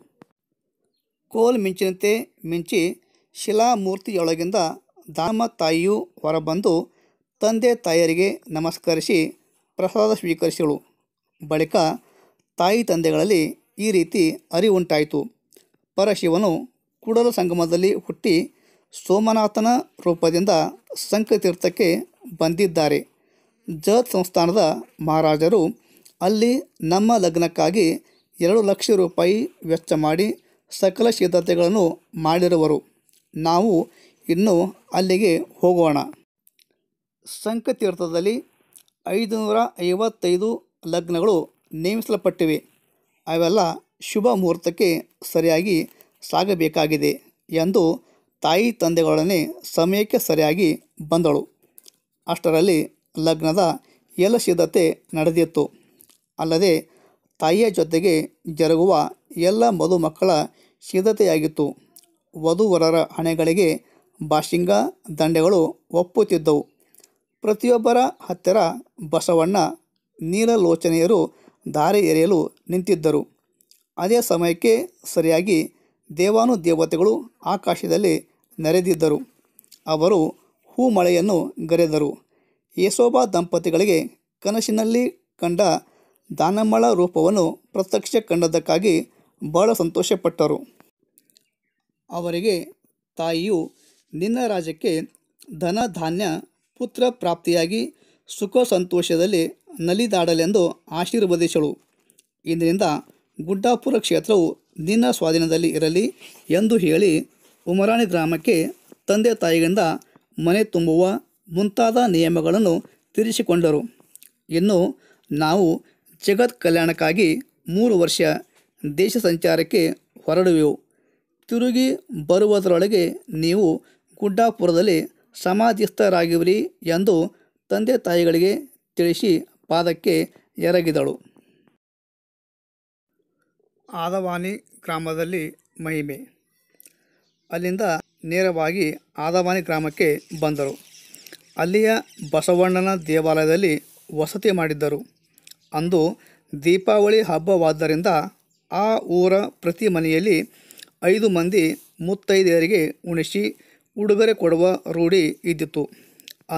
ಕೋಲ್ ಮಿಂಚಿನಂತೆ ಮಿಂಚಿ ಶಿಲಾಮೂರ್ತಿಯೊಳಗಿಂದ ದಾಮ ತಾಯಿಯು ಹೊರಬಂದು ತಂದೆ ತಾಯಿಯರಿಗೆ ನಮಸ್ಕರಿಸಿ ಪ್ರಸಾದ ಸ್ವೀಕರಿಸಳು ಬಳಿಕ ತಾಯಿ ತಂದೆಗಳಲ್ಲಿ ಈ ರೀತಿ ಅರಿವುಂಟಾಯಿತು ಪರಶಿವನು ಕೂಡಲ ಸಂಗಮದಲ್ಲಿ ಹುಟ್ಟಿ ಸೋಮನಾಥನ ರೂಪದಿಂದ ಸಂಕತೀರ್ಥಕ್ಕೆ ಬಂದಿದ್ದಾರೆ ಜಗತ್ ಸಂಸ್ಥಾನದ ಮಹಾರಾಜರು ಅಲ್ಲಿ ನಮ್ಮ ಲಗ್ನಕ್ಕಾಗಿ ಎರಡು ಲಕ್ಷ ರೂಪಾಯಿ ವೆಚ್ಚ ಮಾಡಿ ಸಕಲ ಸಿದ್ಧತೆಗಳನ್ನು ಮಾಡಿರುವರು ನಾವು ಇನ್ನು ಅಲ್ಲಿಗೆ ಹೋಗೋಣ ಸಂಕತೀರ್ಥದಲ್ಲಿ ಐದುನೂರ ಐವತ್ತೈದು ಲಗ್ನಗಳು ನೇಮಿಸಲ್ಪಟ್ಟಿವೆ ಅವೆಲ್ಲ ಶುಭ ಮುಹೂರ್ತಕ್ಕೆ ಸರಿಯಾಗಿ ಸಾಗಬೇಕಾಗಿದೆ ಎಂದು ತಾಯಿ ತಂದೆಗಳೊಡನೆ ಸಮಯಕ್ಕೆ ಸರಿಯಾಗಿ ಬಂದಳು ಅಷ್ಟರಲ್ಲಿ ಲಗ್ನದ ಎಲ್ಲ ಸಿದ್ಧತೆ ನಡೆದಿತ್ತು ಅಲ್ಲದೆ ತಾಯಿಯ ಜೊತೆಗೆ ಜರುಗುವ ಎಲ್ಲ ಮಧುಮಕ್ಕಳ ಸಿದ್ಧತೆಯಾಗಿತ್ತು ವಧುವರರ ಹಣೆಗಳಿಗೆ ಬಾಷಿಂಗ ದಂಡೆಗಳು ಒಪ್ಪುತ್ತಿದ್ದವು ಪ್ರತಿಯೊಬ್ಬರ ಹತ್ತಿರ ಬಸವಣ್ಣ ನೀಲಲೋಚನೆಯರು ದಾರಿ ಎರೆಯಲು ನಿಂತಿದ್ದರು ಅದೇ ಸಮಯಕ್ಕೆ ಸರಿಯಾಗಿ ದೇವಾನುದೇವತೆಗಳು ಆಕಾಶದಲ್ಲಿ ನೆರೆದಿದ್ದರು ಅವರು ಹೂಮಳೆಯನ್ನು ಗರೆದರು ಯೇಸೋಬಾ ದಂಪತಿಗಳಿಗೆ ಕನಸಿನಲ್ಲಿ ಕಂಡ ದಾನಮಳ ರೂಪವನ್ನು ಪ್ರತ್ಯಕ್ಷ ಕಂಡದಕ್ಕಾಗಿ ಬಹಳ ಸಂತೋಷಪಟ್ಟರು ಅವರಿಗೆ ತಾಯಿಯು ನಿನ್ನ ರಾಜ್ಯಕ್ಕೆ ಧನ ಧಾನ್ಯ ಪುತ್ರ ಪ್ರಾಪ್ತಿಯಾಗಿ ಸುಖ ಸಂತೋಷದಲ್ಲಿ ನಲಿದಾಡಲೆಂದು ಆಶೀರ್ವದಿಸಳು ಇಂದಿನಿಂದ ಗುಡ್ಡಾಪುರ ಕ್ಷೇತ್ರವು ನಿನ್ನ ಸ್ವಾಧೀನದಲ್ಲಿ ಇರಲಿ ಎಂದು ಹೇಳಿ ಉಮರಾಣಿ ಗ್ರಾಮಕ್ಕೆ ತಂದೆ ತಾಯಿಗಳಿಂದ ಮನೆ ತುಂಬುವ ಮುಂತಾದ ನಿಯಮಗಳನ್ನು ತಿರಿಸಿಕೊಂಡರು ಇನ್ನು ನಾವು ಜಗತ್ ಕಲ್ಯಾಣಕ್ಕಾಗಿ ಮೂರು ವರ್ಷ ದೇಶ ಸಂಚಾರಕ್ಕೆ ಹೊರಡುವೆವು ತಿರುಗಿ ಬರುವುದರೊಳಗೆ ನೀವು ಗುಡ್ಡಾಪುರದಲ್ಲಿ ಸಮಾಧಿಸ್ಥರಾಗಿರಿ ಎಂದು ತಂದೆ ತಾಯಿಗಳಿಗೆ ತಿಳಿಸಿ ಪಾದಕ್ಕೆ ಎರಗಿದಳು ಆದವಾನಿ ಗ್ರಾಮದಲ್ಲಿ ಮಹಿಮೆ ಅಲ್ಲಿಂದ ನೇರವಾಗಿ ಆದವಾನಿ ಗ್ರಾಮಕ್ಕೆ ಬಂದರು ಅಲ್ಲಿಯ ಬಸವಣ್ಣನ ದೇವಾಲಯದಲ್ಲಿ ವಸತಿ ಮಾಡಿದ್ದರು ಅಂದು ದೀಪಾವಳಿ ಹಬ್ಬವಾದ್ದರಿಂದ ಆ ಊರ ಪ್ರತಿ ಮನೆಯಲ್ಲಿ ಐದು ಮಂದಿ ಮುತ್ತೈದೆಯರಿಗೆ ಉಣಿಸಿ ಉಡುಗೊರೆ ಕೊಡುವ ರೂಢಿ ಇದ್ದಿತ್ತು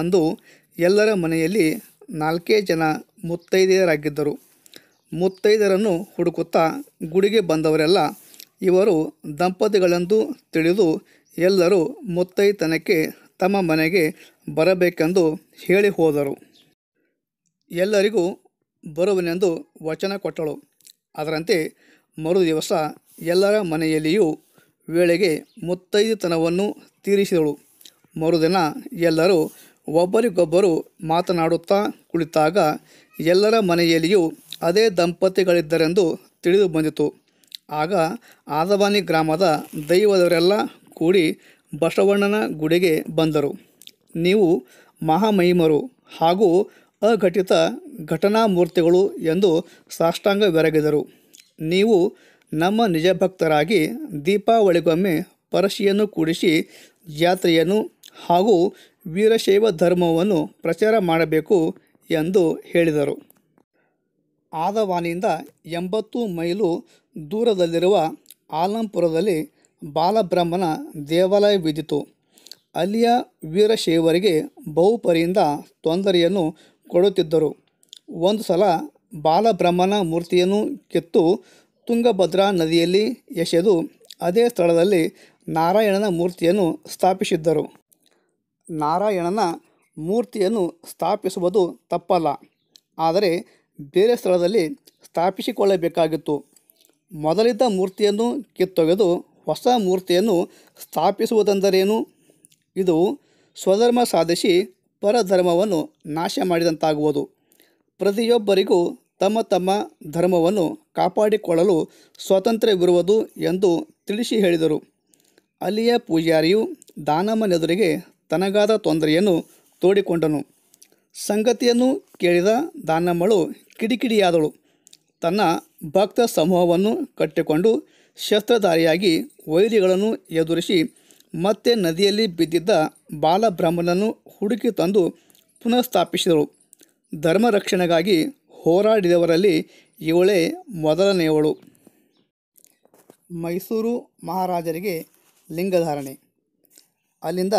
ಅಂದು ಎಲ್ಲರ ಮನೆಯಲ್ಲಿ ನಾಲ್ಕೇ ಜನ ಮುತ್ತೈದೆಯರಾಗಿದ್ದರು ಮುತ್ತೈದರನ್ನು ಹುಡುಕುತ್ತಾ ಗುಡಿಗೆ ಬಂದವರೆಲ್ಲ ಇವರು ದಂಪತಿಗಳೆಂದು ತಿಳಿದು ಎಲ್ಲರೂ ಮುತ್ತೈತನಕ್ಕೆ ತಮ್ಮ ಮನೆಗೆ ಬರಬೇಕೆಂದು ಹೇಳಿ ಹೋದರು ಎಲ್ಲರಿಗೂ ಬರುವನೆಂದು ವಚನ ಕೊಟ್ಟಳು ಅದರಂತೆ ಮರು ದಿವಸ ಎಲ್ಲರ ಮನೆಯಲ್ಲಿಯೂ ವೇಳೆಗೆ ಮುತ್ತೈದುತನವನ್ನು ತೀರಿಸಿದಳು ಮರುದಿನ ಎಲ್ಲರೂ ಒಬ್ಬರಿಗೊಬ್ಬರು ಮಾತನಾಡುತ್ತಾ ಕುಳಿತಾಗ ಎಲ್ಲರ ಮನೆಯಲ್ಲಿಯೂ ಅದೇ ದಂಪತಿಗಳಿದ್ದರೆಂದು ತಿಳಿದು ಬಂದಿತು ಆಗ ಆದವಾನಿ ಗ್ರಾಮದ ದೈವದವರೆಲ್ಲ ಕೂಡಿ ಬಸವಣ್ಣನ ಗುಡಿಗೆ ಬಂದರು ನೀವು ಮಹಾಮಹಿಮರು ಹಾಗೂ ಅಘಟಿತ ಘಟನಾ ಮೂರ್ತಿಗಳು ಎಂದು ಸಾಷ್ಟಾಂಗ ಬೆರಗಿದರು ನೀವು ನಮ್ಮ ನಿಜ ಭಕ್ತರಾಗಿ ದೀಪಾವಳಿಗೊಮ್ಮೆ ಪರಶಿಯನ್ನು ಕೂಡಿಸಿ ಜಾತ್ರೆಯನ್ನು ಹಾಗೂ ವೀರಶೈವ ಧರ್ಮವನ್ನು ಪ್ರಚಾರ ಮಾಡಬೇಕು ಎಂದು ಹೇಳಿದರು ಆದವಾನಿಯಿಂದ ಎಂಬತ್ತು ಮೈಲು ದೂರದಲ್ಲಿರುವ ಆಲಂಪುರದಲ್ಲಿ ಬಾಲಬ್ರಹ್ಮನ ದೇವಾಲಯವಿದ್ದಿತು ಅಲ್ಲಿಯ ವೀರಶೈವರಿಗೆ ಬಹುಪರಿಯಿಂದ ತೊಂದರೆಯನ್ನು ಕೊಡುತ್ತಿದ್ದರು ಒಂದು ಸಲ ಬಾಲಬ್ರಹ್ಮನ ಮೂರ್ತಿಯನ್ನು ಕೆತ್ತು ತುಂಗಭದ್ರಾ ನದಿಯಲ್ಲಿ ಎಸೆದು ಅದೇ ಸ್ಥಳದಲ್ಲಿ ನಾರಾಯಣನ ಮೂರ್ತಿಯನ್ನು ಸ್ಥಾಪಿಸಿದ್ದರು ನಾರಾಯಣನ ಮೂರ್ತಿಯನ್ನು ಸ್ಥಾಪಿಸುವುದು ತಪ್ಪಲ್ಲ ಆದರೆ ಬೇರೆ ಸ್ಥಳದಲ್ಲಿ ಸ್ಥಾಪಿಸಿಕೊಳ್ಳಬೇಕಾಗಿತ್ತು ಮೊದಲಿದ್ದ ಮೂರ್ತಿಯನ್ನು ಕಿತ್ತೊಗೆದು ಹೊಸ ಮೂರ್ತಿಯನ್ನು ಸ್ಥಾಪಿಸುವುದೆಂದರೇನು ಇದು ಸ್ವಧರ್ಮ ಸಾಧಿಸಿ ಪರಧರ್ಮವನ್ನು ನಾಶ ಮಾಡಿದಂತಾಗುವುದು ಪ್ರತಿಯೊಬ್ಬರಿಗೂ ತಮ್ಮ ತಮ್ಮ ಧರ್ಮವನ್ನು ಕಾಪಾಡಿಕೊಳ್ಳಲು ಸ್ವಾತಂತ್ರ್ಯವಿರುವುದು ಎಂದು ತಿಳಿಸಿ ಹೇಳಿದರು ಅಲ್ಲಿಯ ಪೂಜಾರಿಯು ದಾನಮ್ಮನೆದುರಿಗೆ ತನಗಾದ ತೊಂದರೆಯನ್ನು ತೋಡಿಕೊಂಡನು ಸಂಗತಿಯನ್ನು ಕೇಳಿದ ದಾನಮ್ಮಳು ಕಿಡಿಕಿಡಿಯಾದಳು ತನ್ನ ಭಕ್ತ ಸಮೂಹವನ್ನು ಕಟ್ಟಿಕೊಂಡು ಶಸ್ತ್ರಧಾರಿಯಾಗಿ ವೈರಿಗಳನ್ನು ಎದುರಿಸಿ ಮತ್ತೆ ನದಿಯಲ್ಲಿ ಬಿದ್ದಿದ್ದ ಬಾಲಬ್ರಹ್ಮನನ್ನು ಹುಡುಕಿ ತಂದು ಪುನಃಸ್ಥಾಪಿಸಿದಳು ಧರ್ಮ ರಕ್ಷಣೆಗಾಗಿ ಹೋರಾಡಿದವರಲ್ಲಿ ಇವಳೇ ಮೊದಲನೆಯವಳು ಮೈಸೂರು ಮಹಾರಾಜರಿಗೆ ಲಿಂಗಧಾರಣೆ ಅಲ್ಲಿಂದ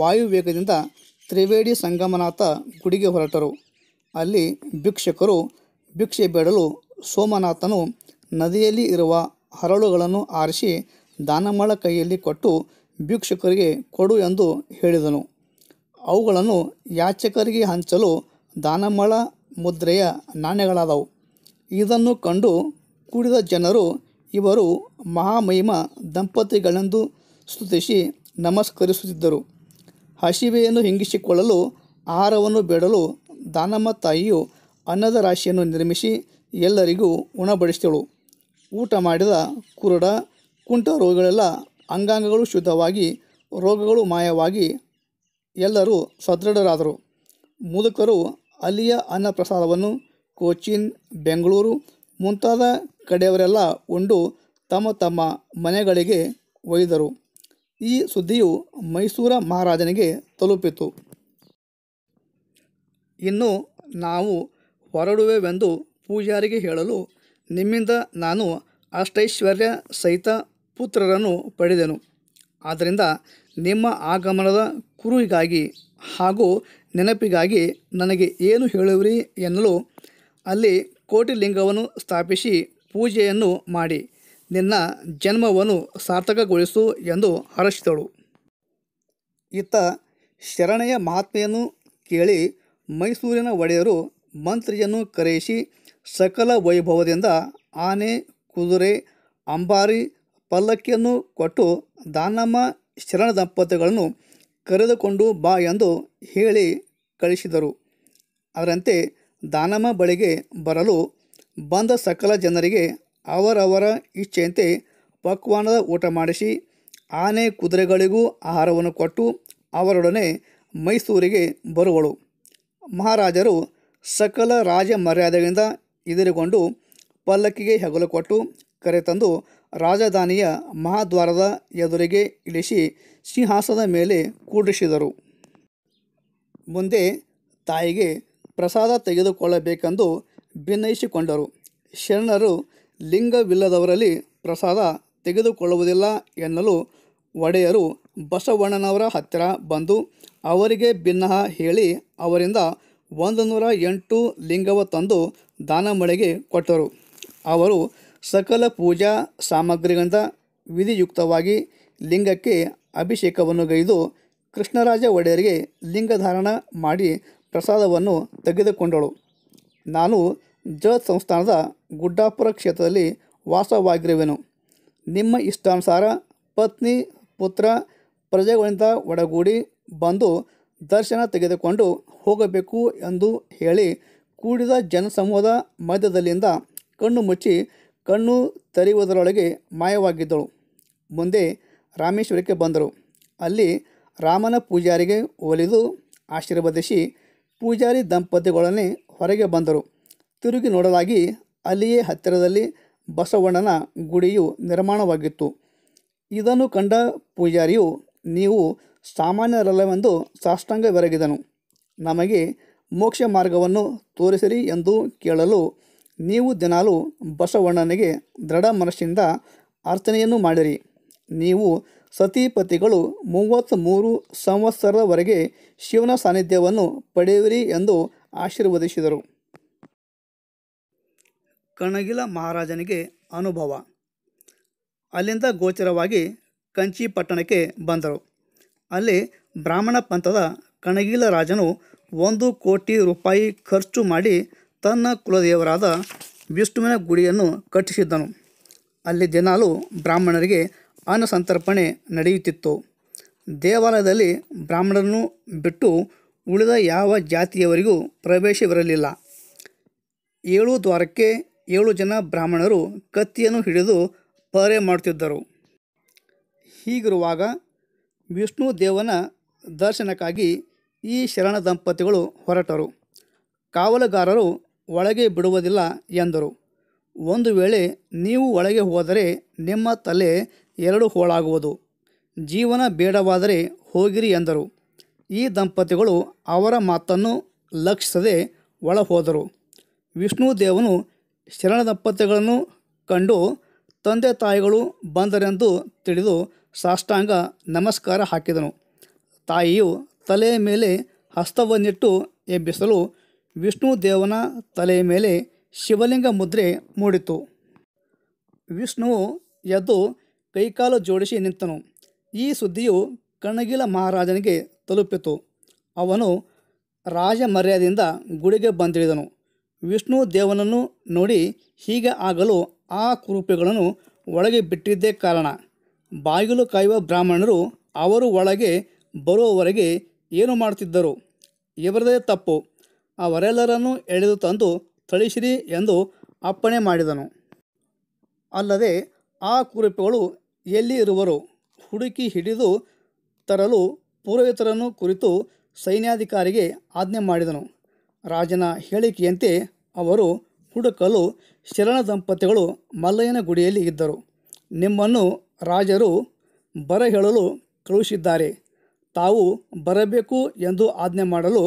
ವಾಯುವೇಗದಿಂದ ತ್ರಿವೇಡಿ ಸಂಗಮನಾಥ ಗುಡಿಗೆ ಹೊರಟರು ಅಲ್ಲಿ ಭಿಕ್ಷಕರು ಭಿಕ್ಷೆ ಬೇಡಲು ಸೋಮನಾಥನು ನದಿಯಲ್ಲಿ ಇರುವ ಹರಳುಗಳನ್ನು ಆರಿಸಿ ದಾನಮಳ ಕೈಯಲ್ಲಿ ಕೊಟ್ಟು ಭಿಕ್ಷುಕರಿಗೆ ಕೊಡು ಎಂದು ಹೇಳಿದನು ಅವುಗಳನ್ನು ಯಾಚಕರಿಗೆ ಹಂಚಲು ದಾನಮಳ ಮುದ್ರೆಯ ನಾಣ್ಯಗಳಾದವು ಇದನ್ನು ಕಂಡು ಕೂಡಿದ ಜನರು ಇವರು ಮಹಾಮಹಿಮ ದಂಪತಿಗಳೆಂದು ಸ್ತುತಿಸಿ ನಮಸ್ಕರಿಸುತ್ತಿದ್ದರು ಹಸಿವೆಯನ್ನು ಹಿಂಗಿಸಿಕೊಳ್ಳಲು ಆಹಾರವನ್ನು ಬೇಡಲು ದಾನಮ್ಮ ತಾಯಿಯು ಅನ್ನದ ರಾಶಿಯನ್ನು ನಿರ್ಮಿಸಿ ಎಲ್ಲರಿಗೂ ಉಣಬಡಿಸಿದಳು ಊಟ ಮಾಡಿದ ಕುರುಡ ಕುಂಟ ರೋಗಗಳೆಲ್ಲ ಅಂಗಾಂಗಗಳು ಶುದ್ಧವಾಗಿ ರೋಗಗಳು ಮಾಯವಾಗಿ ಎಲ್ಲರೂ ಸದೃಢರಾದರು ಮುದುಕರು ಅಲ್ಲಿಯ ಅನ್ನಪ್ರಸಾದವನ್ನು ಕೋಚಿನ್ ಬೆಂಗಳೂರು ಮುಂತಾದ ಕಡೆಯವರೆಲ್ಲ ಉಂಡು ತಮ್ಮ ತಮ್ಮ ಮನೆಗಳಿಗೆ ಒಯ್ದರು ಈ ಸುದ್ದಿಯು ಮೈಸೂರ ಮಹಾರಾಜನಿಗೆ ತಲುಪಿತು ಇನ್ನು ನಾವು ಹೊರಡುವೆವೆಂದು ಪೂಜಾರಿಗೆ ಹೇಳಲು ನಿಮ್ಮಿಂದ ನಾನು ಅಷ್ಟೈಶ್ವರ್ಯ ಸಹಿತ ಪುತ್ರರನ್ನು ಪಡೆದೆನು ಆದ್ದರಿಂದ ನಿಮ್ಮ ಆಗಮನದ ಕುರುವಿಗಾಗಿ ಹಾಗೂ ನೆನಪಿಗಾಗಿ ನನಗೆ ಏನು ಹೇಳುವಿರಿ ಎನ್ನಲು ಅಲ್ಲಿ ಕೋಟಿಲಿಂಗವನ್ನು ಸ್ಥಾಪಿಸಿ ಪೂಜೆಯನ್ನು ಮಾಡಿ ನಿನ್ನ ಜನ್ಮವನ್ನು ಸಾರ್ಥಕಗೊಳಿಸು ಎಂದು ಹರಸಿದಳು ಇತ್ತ ಶರಣೆಯ ಮಹಾತ್ಮೆಯನ್ನು ಕೇಳಿ ಮೈಸೂರಿನ ಒಡೆಯರು ಮಂತ್ರಿಯನ್ನು ಕರೆಯಿಸಿ ಸಕಲ ವೈಭವದಿಂದ ಆನೆ ಕುದುರೆ ಅಂಬಾರಿ ಪಲ್ಲಕ್ಕಿಯನ್ನು ಕೊಟ್ಟು ದಾನಮ್ಮ ಶರಣ ದಂಪತಿಗಳನ್ನು ಕರೆದುಕೊಂಡು ಬಾ ಎಂದು ಹೇಳಿ ಕಳಿಸಿದರು ಅದರಂತೆ ದಾನಮ್ಮ ಬಳಿಗೆ ಬರಲು ಬಂದ ಸಕಲ ಜನರಿಗೆ ಅವರವರ ಇಚ್ಛೆಯಂತೆ ಪಕ್ವಾನದ ಊಟ ಮಾಡಿಸಿ ಆನೆ ಕುದುರೆಗಳಿಗೂ ಆಹಾರವನ್ನು ಕೊಟ್ಟು ಅವರೊಡನೆ ಮೈಸೂರಿಗೆ ಬರುವಳು ಮಹಾರಾಜರು ಸಕಲ ರಾಜ ಮರ್ಯಾದೆಗಳಿಂದ ಎದುರುಗೊಂಡು ಪಲ್ಲಕ್ಕಿಗೆ ಹೆಗಲು ಕೊಟ್ಟು ಕರೆತಂದು ರಾಜಧಾನಿಯ ಮಹಾದ್ವಾರದ ಎದುರಿಗೆ ಇಳಿಸಿ ಸಿಂಹಾಸದ ಮೇಲೆ ಕೂಡಿಸಿದರು ಮುಂದೆ ತಾಯಿಗೆ ಪ್ರಸಾದ ತೆಗೆದುಕೊಳ್ಳಬೇಕೆಂದು ಭಿನ್ನಯಿಸಿಕೊಂಡರು ಶರಣರು ಲಿಂಗವಿಲ್ಲದವರಲ್ಲಿ ಪ್ರಸಾದ ತೆಗೆದುಕೊಳ್ಳುವುದಿಲ್ಲ ಎನ್ನಲು ಒಡೆಯರು ಬಸವಣ್ಣನವರ ಹತ್ತಿರ ಬಂದು ಅವರಿಗೆ ಭಿನ್ನಹ ಹೇಳಿ ಅವರಿಂದ ಒಂದು ನೂರ ಎಂಟು ಲಿಂಗವ ತಂದು ದಾನ ಕೊಟ್ಟರು ಅವರು ಸಕಲ ಪೂಜಾ ಸಾಮಗ್ರಿಗಳಿಂದ ವಿಧಿಯುಕ್ತವಾಗಿ ಲಿಂಗಕ್ಕೆ ಅಭಿಷೇಕವನ್ನು ಗೈದು ಕೃಷ್ಣರಾಜ ಒಡೆಯರಿಗೆ ಲಿಂಗಧಾರಣ ಮಾಡಿ ಪ್ರಸಾದವನ್ನು ತೆಗೆದುಕೊಂಡಳು ನಾನು ಜತ್ ಸಂಸ್ಥಾನದ ಗುಡ್ಡಾಪುರ ಕ್ಷೇತ್ರದಲ್ಲಿ ವಾಸವಾಗಿರುವೆನು ನಿಮ್ಮ ಇಷ್ಟಾನುಸಾರ ಪತ್ನಿ ಪುತ್ರ ಪ್ರಜೆಗಳಿಂದ ಒಡಗೂಡಿ ಬಂದು ದರ್ಶನ ತೆಗೆದುಕೊಂಡು ಹೋಗಬೇಕು ಎಂದು ಹೇಳಿ ಕೂಡಿದ ಜನಸಮೂಹದ ಮಧ್ಯದಲ್ಲಿಂದ ಕಣ್ಣು ಮುಚ್ಚಿ ಕಣ್ಣು ತೆರೆಯುವುದರೊಳಗೆ ಮಾಯವಾಗಿದ್ದಳು ಮುಂದೆ ರಾಮೇಶ್ವರಕ್ಕೆ ಬಂದರು ಅಲ್ಲಿ ರಾಮನ ಪೂಜಾರಿಗೆ ಒಲಿದು ಆಶೀರ್ವದಿಸಿ ಪೂಜಾರಿ ದಂಪತಿಗಳನ್ನೇ ಹೊರಗೆ ಬಂದರು ತಿರುಗಿ ನೋಡಲಾಗಿ ಅಲ್ಲಿಯೇ ಹತ್ತಿರದಲ್ಲಿ ಬಸವಣ್ಣನ ಗುಡಿಯು ನಿರ್ಮಾಣವಾಗಿತ್ತು ಇದನ್ನು ಕಂಡ ಪೂಜಾರಿಯು ನೀವು ಸಾಮಾನ್ಯರಲ್ಲವೆಂದು ಸಾಷ್ಟಾಂಗ ಬೆರಗಿದನು ನಮಗೆ ಮೋಕ್ಷ ಮಾರ್ಗವನ್ನು ತೋರಿಸಿರಿ ಎಂದು ಕೇಳಲು ನೀವು ದಿನಾಲೂ ಬಸವಣ್ಣನಿಗೆ ದೃಢ ಮನಸ್ಸಿಂದ ಅರ್ಚನೆಯನ್ನು ಮಾಡಿರಿ ನೀವು ಸತೀಪತಿಗಳು ಮೂರು ಸಂವತ್ಸರದವರೆಗೆ ಶಿವನ ಸಾನ್ನಿಧ್ಯವನ್ನು ಪಡೆಯುವಿರಿ ಎಂದು ಆಶೀರ್ವದಿಸಿದರು ಕಣಗಿಲ ಮಹಾರಾಜನಿಗೆ ಅನುಭವ ಅಲ್ಲಿಂದ ಗೋಚರವಾಗಿ ಕಂಚಿ ಪಟ್ಟಣಕ್ಕೆ ಬಂದರು ಅಲ್ಲಿ ಬ್ರಾಹ್ಮಣ ಪಂಥದ ಕಣಗಿಲ ರಾಜನು ಒಂದು ಕೋಟಿ ರೂಪಾಯಿ ಖರ್ಚು ಮಾಡಿ ತನ್ನ ಕುಲದೇವರಾದ ವಿಷ್ಣುವಿನ ಗುಡಿಯನ್ನು ಕಟ್ಟಿಸಿದ್ದನು ಅಲ್ಲಿ ದಿನಾಲು ಬ್ರಾಹ್ಮಣರಿಗೆ ಅನ್ನಸಂತರ್ಪಣೆ ನಡೆಯುತ್ತಿತ್ತು ದೇವಾಲಯದಲ್ಲಿ ಬ್ರಾಹ್ಮಣರನ್ನು ಬಿಟ್ಟು ಉಳಿದ ಯಾವ ಜಾತಿಯವರಿಗೂ ಪ್ರವೇಶವಿರಲಿಲ್ಲ ಏಳು ದ್ವಾರಕ್ಕೆ ಏಳು ಜನ ಬ್ರಾಹ್ಮಣರು ಕತ್ತಿಯನ್ನು ಹಿಡಿದು ಪಾರೆ ಮಾಡುತ್ತಿದ್ದರು ಹೀಗಿರುವಾಗ ವಿಷ್ಣು ದೇವನ ದರ್ಶನಕ್ಕಾಗಿ ಈ ಶರಣ ದಂಪತಿಗಳು ಹೊರಟರು ಕಾವಲುಗಾರರು ಒಳಗೆ ಬಿಡುವುದಿಲ್ಲ ಎಂದರು ಒಂದು ವೇಳೆ ನೀವು ಒಳಗೆ ಹೋದರೆ ನಿಮ್ಮ ತಲೆ ಎರಡು ಹೋಳಾಗುವುದು ಜೀವನ ಬೇಡವಾದರೆ ಹೋಗಿರಿ ಎಂದರು ಈ ದಂಪತಿಗಳು ಅವರ ಮಾತನ್ನು ಲಕ್ಷಿಸದೆ ಒಳ ಹೋದರು ವಿಷ್ಣುದೇವನು ಶರಣ ದಂಪತಿಗಳನ್ನು ಕಂಡು ತಂದೆ ತಾಯಿಗಳು ಬಂದರೆಂದು ತಿಳಿದು ಸಾಷ್ಟಾಂಗ ನಮಸ್ಕಾರ ಹಾಕಿದನು ತಾಯಿಯು ತಲೆಯ ಮೇಲೆ ಹಸ್ತವನ್ನಿಟ್ಟು ಎಬ್ಬಿಸಲು ವಿಷ್ಣು ದೇವನ ತಲೆಯ ಮೇಲೆ ಶಿವಲಿಂಗ ಮುದ್ರೆ ಮೂಡಿತು ವಿಷ್ಣುವು ಎದ್ದು ಕೈಕಾಲು ಜೋಡಿಸಿ ನಿಂತನು ಈ ಸುದ್ದಿಯು ಕಣಗಿಲ ಮಹಾರಾಜನಿಗೆ ತಲುಪಿತು ಅವನು ರಾಜಮರ್ಯಾದೆಯಿಂದ ಗುಡಿಗೆ ಬಂದಿಳಿದನು ವಿಷ್ಣು ದೇವನನ್ನು ನೋಡಿ ಹೀಗೆ ಆಗಲು ಆ ಕೃಪೆಗಳನ್ನು ಒಳಗೆ ಬಿಟ್ಟಿದ್ದೇ ಕಾರಣ ಬಾಗಿಲು ಕಾಯುವ ಬ್ರಾಹ್ಮಣರು ಅವರು ಒಳಗೆ ಬರುವವರೆಗೆ ಏನು ಮಾಡುತ್ತಿದ್ದರು ಇವರದೇ ತಪ್ಪು ಅವರೆಲ್ಲರನ್ನೂ ಎಳೆದು ತಂದು ಥಳಿಸಿರಿ ಎಂದು ಅಪ್ಪಣೆ ಮಾಡಿದನು ಅಲ್ಲದೆ ಆ ಕುರಿಪುಗಳು ಎಲ್ಲಿ ಇರುವರು ಹುಡುಕಿ ಹಿಡಿದು ತರಲು ಪುರೋಹಿತರನ್ನು ಕುರಿತು ಸೈನ್ಯಾಧಿಕಾರಿಗೆ ಆಜ್ಞೆ ಮಾಡಿದನು ರಾಜನ ಹೇಳಿಕೆಯಂತೆ ಅವರು ಹುಡುಕಲು ಶರಣ ದಂಪತಿಗಳು ಮಲ್ಲಯ್ಯನ ಗುಡಿಯಲ್ಲಿ ಇದ್ದರು ನಿಮ್ಮನ್ನು ರಾಜರು ಬರ ಹೇಳಲು ಕಳುಹಿಸಿದ್ದಾರೆ ತಾವು ಬರಬೇಕು ಎಂದು ಆಜ್ಞೆ ಮಾಡಲು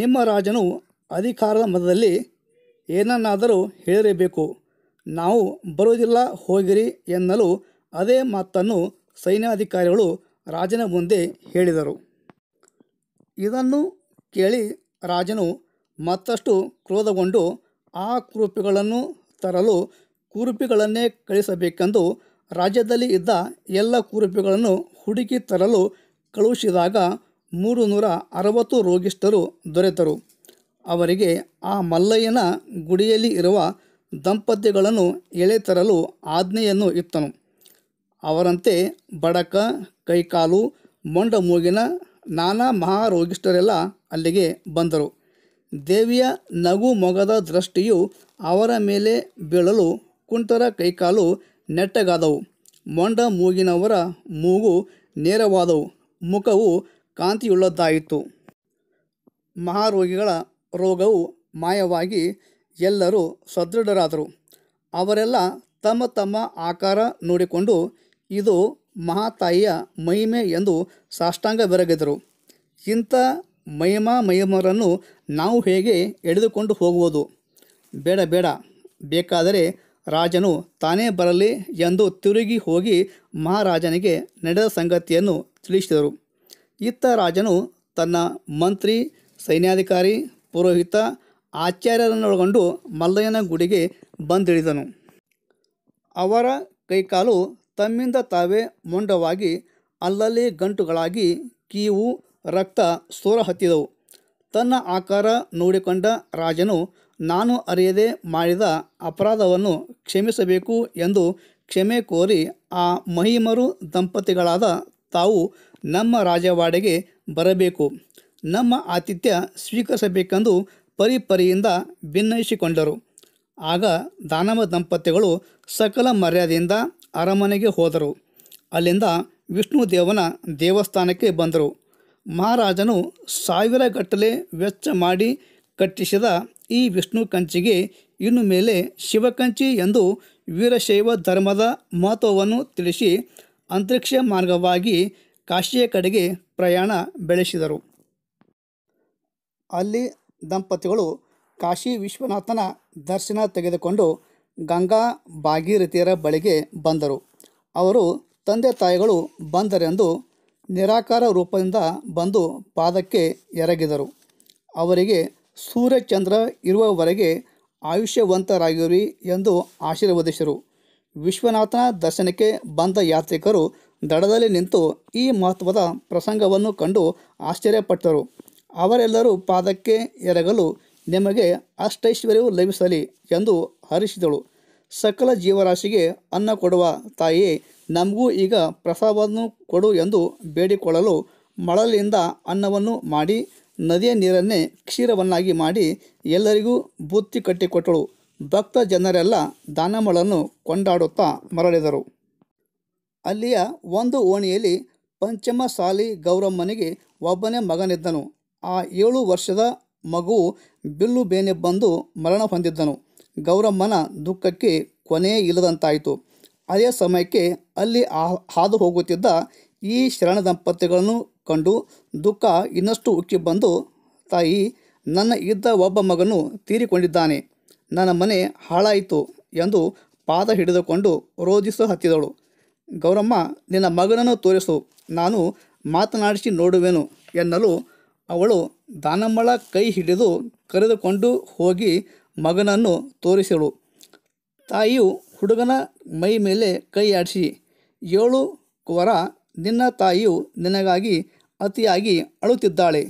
ನಿಮ್ಮ ರಾಜನು ಅಧಿಕಾರದ ಮತದಲ್ಲಿ ಏನನ್ನಾದರೂ ಹೇಳಿರಬೇಕು ನಾವು ಬರುವುದಿಲ್ಲ ಹೋಗಿರಿ ಎನ್ನಲು ಅದೇ ಮಾತನ್ನು ಸೈನ್ಯಾಧಿಕಾರಿಗಳು ರಾಜನ ಮುಂದೆ ಹೇಳಿದರು ಇದನ್ನು ಕೇಳಿ ರಾಜನು ಮತ್ತಷ್ಟು ಕ್ರೋಧಗೊಂಡು ಆ ಕುರುಪಿಗಳನ್ನು ತರಲು ಕುರುಪಿಗಳನ್ನೇ ಕಳಿಸಬೇಕೆಂದು ರಾಜ್ಯದಲ್ಲಿ ಇದ್ದ ಎಲ್ಲ ಕುರುಪಿಗಳನ್ನು ಹುಡುಕಿ ತರಲು ಕಳುಹಿಸಿದಾಗ ಮೂರು ನೂರ ಅರವತ್ತು ರೋಗಿಷ್ಠರು ದೊರೆತರು ಅವರಿಗೆ ಆ ಮಲ್ಲಯ್ಯನ ಗುಡಿಯಲ್ಲಿ ಇರುವ ದಂಪತಿಗಳನ್ನು ಎಳೆ ತರಲು ಆಜ್ಞೆಯನ್ನು ಇತ್ತನು ಅವರಂತೆ ಬಡಕ ಕೈಕಾಲು ಮೊಂಡ ಮೂಗಿನ ನಾನಾ ಮಹಾರೋಗಿಷ್ಠರೆಲ್ಲ ಅಲ್ಲಿಗೆ ಬಂದರು ದೇವಿಯ ನಗು ಮೊಗದ ದೃಷ್ಟಿಯು ಅವರ ಮೇಲೆ ಬೀಳಲು ಕುಂಟರ ಕೈಕಾಲು ನೆಟ್ಟಗಾದವು ಮೊಂಡ ಮೂಗಿನವರ ಮೂಗು ನೇರವಾದವು ಮುಖವು ಕಾಂತಿಯುಳ್ಳದ್ದಾಯಿತು ಮಹಾರೋಗಿಗಳ ರೋಗವು ಮಾಯವಾಗಿ ಎಲ್ಲರೂ ಸದೃಢರಾದರು ಅವರೆಲ್ಲ ತಮ್ಮ ತಮ್ಮ ಆಕಾರ ನೋಡಿಕೊಂಡು ಇದು ಮಹಾತಾಯಿಯ ಮಹಿಮೆ ಎಂದು ಸಾಷ್ಟಾಂಗ ಬೆರಗಿದರು ಇಂಥ ಮಹಿಮಾ ಮಹಿಮರನ್ನು ನಾವು ಹೇಗೆ ಎಳೆದುಕೊಂಡು ಹೋಗುವುದು ಬೇಡ ಬೇಡ ಬೇಕಾದರೆ ರಾಜನು ತಾನೇ ಬರಲಿ ಎಂದು ತಿರುಗಿ ಹೋಗಿ ಮಹಾರಾಜನಿಗೆ ನಡೆದ ಸಂಗತಿಯನ್ನು ತಿಳಿಸಿದರು ಇತ್ತ ರಾಜನು ತನ್ನ ಮಂತ್ರಿ ಸೈನ್ಯಾಧಿಕಾರಿ ಪುರೋಹಿತ ಆಚಾರ್ಯರನ್ನೊಳಗೊಂಡು ಮಲ್ಲಯ್ಯನ ಗುಡಿಗೆ ಬಂದಿಳಿದನು ಅವರ ಕೈಕಾಲು ತಮ್ಮಿಂದ ತಾವೇ ಮೊಂಡವಾಗಿ ಅಲ್ಲಲ್ಲಿ ಗಂಟುಗಳಾಗಿ ಕೀವು ರಕ್ತ ಸೋರ ಹತ್ತಿದವು ತನ್ನ ಆಕಾರ ನೋಡಿಕೊಂಡ ರಾಜನು ನಾನು ಅರಿಯದೆ ಮಾಡಿದ ಅಪರಾಧವನ್ನು ಕ್ಷಮಿಸಬೇಕು ಎಂದು ಕ್ಷಮೆ ಕೋರಿ ಆ ಮಹಿಮರು ದಂಪತಿಗಳಾದ ತಾವು ನಮ್ಮ ರಾಜವಾಡೆಗೆ ಬರಬೇಕು ನಮ್ಮ ಆತಿಥ್ಯ ಸ್ವೀಕರಿಸಬೇಕೆಂದು ಪರಿಪರಿಯಿಂದ ಭಿನ್ನಯಿಸಿಕೊಂಡರು ಆಗ ದಾನವ ದಂಪತಿಗಳು ಸಕಲ ಮರ್ಯಾದೆಯಿಂದ ಅರಮನೆಗೆ ಹೋದರು ಅಲ್ಲಿಂದ ವಿಷ್ಣುದೇವನ ದೇವಸ್ಥಾನಕ್ಕೆ ಬಂದರು ಮಹಾರಾಜನು ಸಾವಿರ ಗಟ್ಟಲೆ ವೆಚ್ಚ ಮಾಡಿ ಕಟ್ಟಿಸಿದ ಈ ವಿಷ್ಣು ಕಂಚಿಗೆ ಇನ್ನು ಮೇಲೆ ಶಿವಕಂಚಿ ಎಂದು ವೀರಶೈವ ಧರ್ಮದ ಮಹತ್ವವನ್ನು ತಿಳಿಸಿ ಅಂತರಿಕ್ಷ ಮಾರ್ಗವಾಗಿ ಕಾಶಿಯ ಕಡೆಗೆ ಪ್ರಯಾಣ ಬೆಳೆಸಿದರು ಅಲ್ಲಿ ದಂಪತಿಗಳು ಕಾಶಿ ವಿಶ್ವನಾಥನ ದರ್ಶನ ತೆಗೆದುಕೊಂಡು ಗಂಗಾ ಭಾಗೀರಥಿಯರ ಬಳಿಗೆ ಬಂದರು ಅವರು ತಂದೆ ತಾಯಿಗಳು ಬಂದರೆಂದು ನಿರಾಕಾರ ರೂಪದಿಂದ ಬಂದು ಪಾದಕ್ಕೆ ಎರಗಿದರು ಅವರಿಗೆ ಸೂರ್ಯಚಂದ್ರ ಇರುವವರೆಗೆ ಆಯುಷ್ಯವಂತರಾಗಿರಿ ಎಂದು ಆಶೀರ್ವದಿಸಿದರು ವಿಶ್ವನಾಥನ ದರ್ಶನಕ್ಕೆ ಬಂದ ಯಾತ್ರಿಕರು ದಡದಲ್ಲಿ ನಿಂತು ಈ ಮಹತ್ವದ ಪ್ರಸಂಗವನ್ನು ಕಂಡು ಆಶ್ಚರ್ಯಪಟ್ಟರು ಅವರೆಲ್ಲರೂ ಪಾದಕ್ಕೆ ಎರಗಲು ನಿಮಗೆ ಅಷ್ಟೈಶ್ವರ್ಯವು ಲಭಿಸಲಿ ಎಂದು ಹರಿಸಿದಳು ಸಕಲ ಜೀವರಾಶಿಗೆ ಅನ್ನ ಕೊಡುವ ತಾಯಿಯೇ ನಮಗೂ ಈಗ ಪ್ರಸಾದವನ್ನು ಕೊಡು ಎಂದು ಬೇಡಿಕೊಳ್ಳಲು ಮಳಲಿಂದ ಅನ್ನವನ್ನು ಮಾಡಿ ನದಿಯ ನೀರನ್ನೇ ಕ್ಷೀರವನ್ನಾಗಿ ಮಾಡಿ ಎಲ್ಲರಿಗೂ ಬುತ್ತಿ ಕಟ್ಟಿಕೊಟ್ಟಳು ಭಕ್ತ ಜನರೆಲ್ಲ ದಾನಮಳನ್ನು ಕೊಂಡಾಡುತ್ತಾ ಮರಳಿದರು ಅಲ್ಲಿಯ ಒಂದು ಓಣಿಯಲ್ಲಿ ಪಂಚಮ ಸಾಲಿ ಗೌರಮ್ಮನಿಗೆ ಒಬ್ಬನೇ ಮಗನಿದ್ದನು ಆ ಏಳು ವರ್ಷದ ಮಗು ಬಿಲ್ಲು ಬೇನೆ ಬಂದು ಮರಣ ಹೊಂದಿದ್ದನು ಗೌರಮ್ಮನ ದುಃಖಕ್ಕೆ ಕೊನೆಯೇ ಇಲ್ಲದಂತಾಯಿತು ಅದೇ ಸಮಯಕ್ಕೆ ಅಲ್ಲಿ ಹಾದು ಹೋಗುತ್ತಿದ್ದ ಈ ಶರಣ ದಂಪತಿಗಳನ್ನು ಕಂಡು ದುಃಖ ಇನ್ನಷ್ಟು ಉಕ್ಕಿ ಬಂದು ತಾಯಿ ನನ್ನ ಇದ್ದ ಒಬ್ಬ ಮಗನು ತೀರಿಕೊಂಡಿದ್ದಾನೆ ನನ್ನ ಮನೆ ಹಾಳಾಯಿತು ಎಂದು ಪಾದ ಹಿಡಿದುಕೊಂಡು ರೋಧಿಸು ಹತ್ತಿದಳು ಗೌರಮ್ಮ ನಿನ್ನ ಮಗನನ್ನು ತೋರಿಸು ನಾನು ಮಾತನಾಡಿಸಿ ನೋಡುವೆನು ಎನ್ನಲು ಅವಳು ದಾನಮ್ಮಳ ಕೈ ಹಿಡಿದು ಕರೆದುಕೊಂಡು ಹೋಗಿ ಮಗನನ್ನು ತೋರಿಸಳು ತಾಯಿಯು ಹುಡುಗನ ಮೈ ಮೇಲೆ ಕೈ ಆಡಿಸಿ ಏಳು ವರ ನಿನ್ನ ತಾಯಿಯು ನಿನಗಾಗಿ ಅತಿಯಾಗಿ ಅಳುತ್ತಿದ್ದಾಳೆ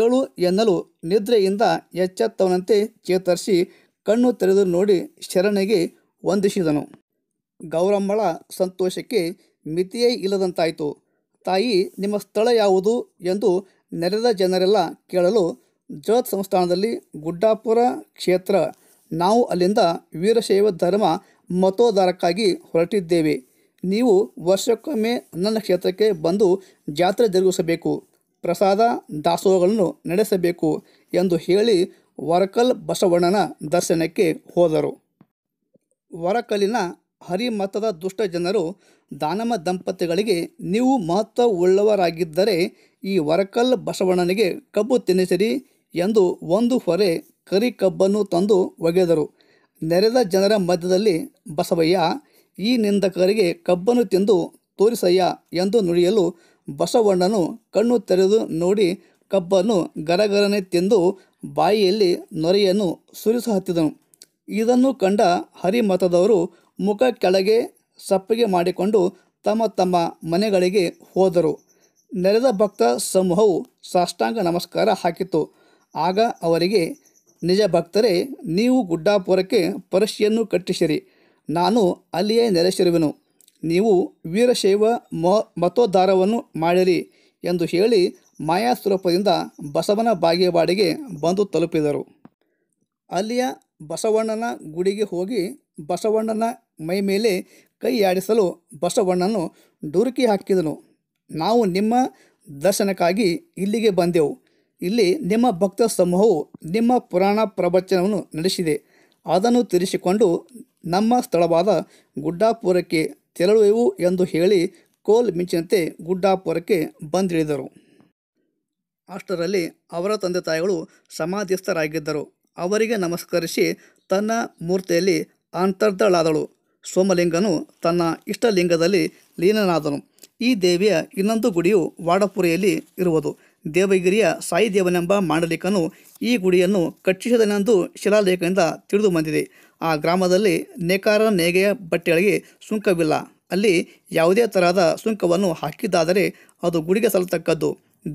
ಏಳು ಎನ್ನಲು ನಿದ್ರೆಯಿಂದ ಎಚ್ಚೆತ್ತವನಂತೆ ಚೇತರಿಸಿ ಕಣ್ಣು ತೆರೆದು ನೋಡಿ ಶರಣೆಗೆ ವಂದಿಸಿದನು ಗೌರಮ್ಮಳ ಸಂತೋಷಕ್ಕೆ ಮಿತಿಯೇ ಇಲ್ಲದಂತಾಯಿತು ತಾಯಿ ನಿಮ್ಮ ಸ್ಥಳ ಯಾವುದು ಎಂದು ನೆರೆದ ಜನರೆಲ್ಲ ಕೇಳಲು ಜಗತ್ ಸಂಸ್ಥಾನದಲ್ಲಿ ಗುಡ್ಡಾಪುರ ಕ್ಷೇತ್ರ ನಾವು ಅಲ್ಲಿಂದ ವೀರಶೈವ ಧರ್ಮ ಮತೋದ್ಧಾರಕ್ಕಾಗಿ ಹೊರಟಿದ್ದೇವೆ ನೀವು ವರ್ಷಕ್ಕೊಮ್ಮೆ ನನ್ನ ಕ್ಷೇತ್ರಕ್ಕೆ ಬಂದು ಜಾತ್ರೆ ಜರುಗಿಸಬೇಕು ಪ್ರಸಾದ ದಾಸೋಹಗಳನ್ನು ನಡೆಸಬೇಕು ಎಂದು ಹೇಳಿ ವರಕಲ್ ಬಸವಣ್ಣನ ದರ್ಶನಕ್ಕೆ ಹೋದರು ವರಕಲಿನ ಹರಿಮತದ ದುಷ್ಟ ಜನರು ದಾನಮ ದಂಪತಿಗಳಿಗೆ ನೀವು ಮಹತ್ವ ಉಳ್ಳವರಾಗಿದ್ದರೆ ಈ ವರಕಲ್ ಬಸವಣ್ಣನಿಗೆ ಕಬ್ಬು ತಿನ್ನಿಸಿರಿ ಎಂದು ಒಂದು ಹೊರೆ ಕರಿ ಕಬ್ಬನ್ನು ತಂದು ಒಗೆದರು ನೆರೆದ ಜನರ ಮಧ್ಯದಲ್ಲಿ ಬಸವಯ್ಯ ಈ ನಿಂದಕರಿಗೆ ಕಬ್ಬನ್ನು ತಿಂದು ತೋರಿಸಯ್ಯ ಎಂದು ನುಡಿಯಲು ಬಸವಣ್ಣನು ಕಣ್ಣು ತೆರೆದು ನೋಡಿ ಕಬ್ಬನ್ನು ಗರಗರನೆ ತಿಂದು ಬಾಯಿಯಲ್ಲಿ ನೊರೆಯನ್ನು ಸುರಿಸ ಹತ್ತಿದನು ಇದನ್ನು ಕಂಡ ಹರಿಮತದವರು ಮುಖ ಕೆಳಗೆ ಸಪ್ಪಿಗೆ ಮಾಡಿಕೊಂಡು ತಮ್ಮ ತಮ್ಮ ಮನೆಗಳಿಗೆ ಹೋದರು ನೆರೆದ ಭಕ್ತ ಸಮೂಹವು ಸಾಷ್ಟಾಂಗ ನಮಸ್ಕಾರ ಹಾಕಿತು ಆಗ ಅವರಿಗೆ ನಿಜ ಭಕ್ತರೇ ನೀವು ಗುಡ್ಡಾಪುರಕ್ಕೆ ಪರಶಿಯನ್ನು ಕಟ್ಟಿಸಿರಿ ನಾನು ಅಲ್ಲಿಯೇ ನೆಲೆಸಿರುವೆನು ನೀವು ವೀರಶೈವ ಮೋ ಮತೋದ್ಧಾರವನ್ನು ಮಾಡಿರಿ ಎಂದು ಹೇಳಿ ಮಾಯಾಸ್ವರೂಪದಿಂದ ಬಸವನ ಬಾಗೇವಾಡಿಗೆ ಬಂದು ತಲುಪಿದರು ಅಲ್ಲಿಯ ಬಸವಣ್ಣನ ಗುಡಿಗೆ ಹೋಗಿ ಬಸವಣ್ಣನ ಮೈ ಮೇಲೆ ಕೈಯಾಡಿಸಲು ಬಸವಣ್ಣನು ಡುರುಕಿ ಹಾಕಿದನು ನಾವು ನಿಮ್ಮ ದರ್ಶನಕ್ಕಾಗಿ ಇಲ್ಲಿಗೆ ಬಂದೆವು ಇಲ್ಲಿ ನಿಮ್ಮ ಭಕ್ತ ಸಮೂಹವು ನಿಮ್ಮ ಪುರಾಣ ಪ್ರವಚನವನ್ನು ನಡೆಸಿದೆ ಅದನ್ನು ತಿಳಿಸಿಕೊಂಡು ನಮ್ಮ ಸ್ಥಳವಾದ ಗುಡ್ಡಾಪುರಕ್ಕೆ ತೆರಳುವೆವು ಎಂದು ಹೇಳಿ ಕೋಲ್ ಮಿಂಚಿನಂತೆ ಗುಡ್ಡಾಪುರಕ್ಕೆ ಬಂದಿಳಿದರು ಅಷ್ಟರಲ್ಲಿ ಅವರ ತಂದೆ ತಾಯಿಗಳು ಸಮಾಧಿಸ್ಥರಾಗಿದ್ದರು ಅವರಿಗೆ ನಮಸ್ಕರಿಸಿ ತನ್ನ ಮೂರ್ತಿಯಲ್ಲಿ ಅಂತರ್ದಳಾದಳು ಸೋಮಲಿಂಗನು ತನ್ನ ಇಷ್ಟಲಿಂಗದಲ್ಲಿ ಲೀನನಾದನು ಈ ದೇವಿಯ ಇನ್ನೊಂದು ಗುಡಿಯು ವಾಡಪುರೆಯಲ್ಲಿ ಇರುವುದು ದೇವಗಿರಿಯ ಸಾಯಿದೇವನೆಂಬ ಮಾಂಡಲಿಕನು ಈ ಗುಡಿಯನ್ನು ಕಟ್ಟಿಸಿದನೆಂದು ಶಿಲಾಲೇಖದಿಂದ ತಿಳಿದು ಬಂದಿದೆ ಆ ಗ್ರಾಮದಲ್ಲಿ ನೇಕಾರ ನೇಗೆಯ ಬಟ್ಟೆಗಳಿಗೆ ಸುಂಕವಿಲ್ಲ ಅಲ್ಲಿ ಯಾವುದೇ ತರಹದ ಸುಂಕವನ್ನು ಹಾಕಿದ್ದಾದರೆ ಅದು ಗುಡಿಗೆ ಸಲ್ಲತಕ್ಕದ್ದು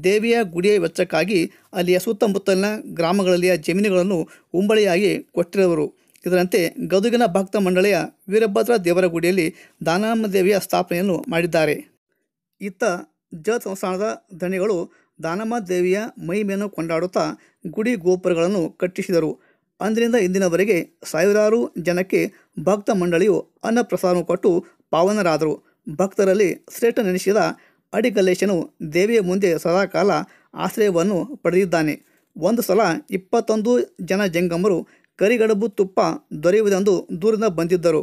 ದೇವಿಯ ಗುಡಿಯ ವೆಚ್ಚಕ್ಕಾಗಿ ಅಲ್ಲಿಯ ಸುತ್ತಮುತ್ತಲಿನ ಗ್ರಾಮಗಳಲ್ಲಿಯ ಜಮೀನುಗಳನ್ನು ಉಂಬಳಿಯಾಗಿ ಕೊಟ್ಟಿರುವರು ಇದರಂತೆ ಗದುಗಿನ ಭಕ್ತ ಮಂಡಳಿಯ ವೀರಭದ್ರ ದೇವರ ಗುಡಿಯಲ್ಲಿ ದಾನಮ್ಮ ದೇವಿಯ ಸ್ಥಾಪನೆಯನ್ನು ಮಾಡಿದ್ದಾರೆ ಇತ್ತ ಜ ಸಂಸ್ಥಾನದ ಧಣಿಗಳು ದಾನಮ್ಮ ದೇವಿಯ ಮಹಿಮೆಯನ್ನು ಕೊಂಡಾಡುತ್ತಾ ಗುಡಿ ಗೋಪುರಗಳನ್ನು ಕಟ್ಟಿಸಿದರು ಅಂದಿನಿಂದ ಇಂದಿನವರೆಗೆ ಸಾವಿರಾರು ಜನಕ್ಕೆ ಭಕ್ತ ಮಂಡಳಿಯು ಅನ್ನಪ್ರಸಾದ ಕೊಟ್ಟು ಪಾವನರಾದರು ಭಕ್ತರಲ್ಲಿ ಶ್ರೇಷ್ಠ ನೆನೆಸಿದ ಅಡಿಗಲ್ಲೇಶನು ದೇವಿಯ ಮುಂದೆ ಸದಾಕಾಲ ಆಶ್ರಯವನ್ನು ಪಡೆದಿದ್ದಾನೆ ಒಂದು ಸಲ ಇಪ್ಪತ್ತೊಂದು ಜನ ಜಂಗಮರು ಕರಿಗಡಬು ತುಪ್ಪ ದೊರೆಯುವುದೆಂದು ದೂರಿಂದ ಬಂದಿದ್ದರು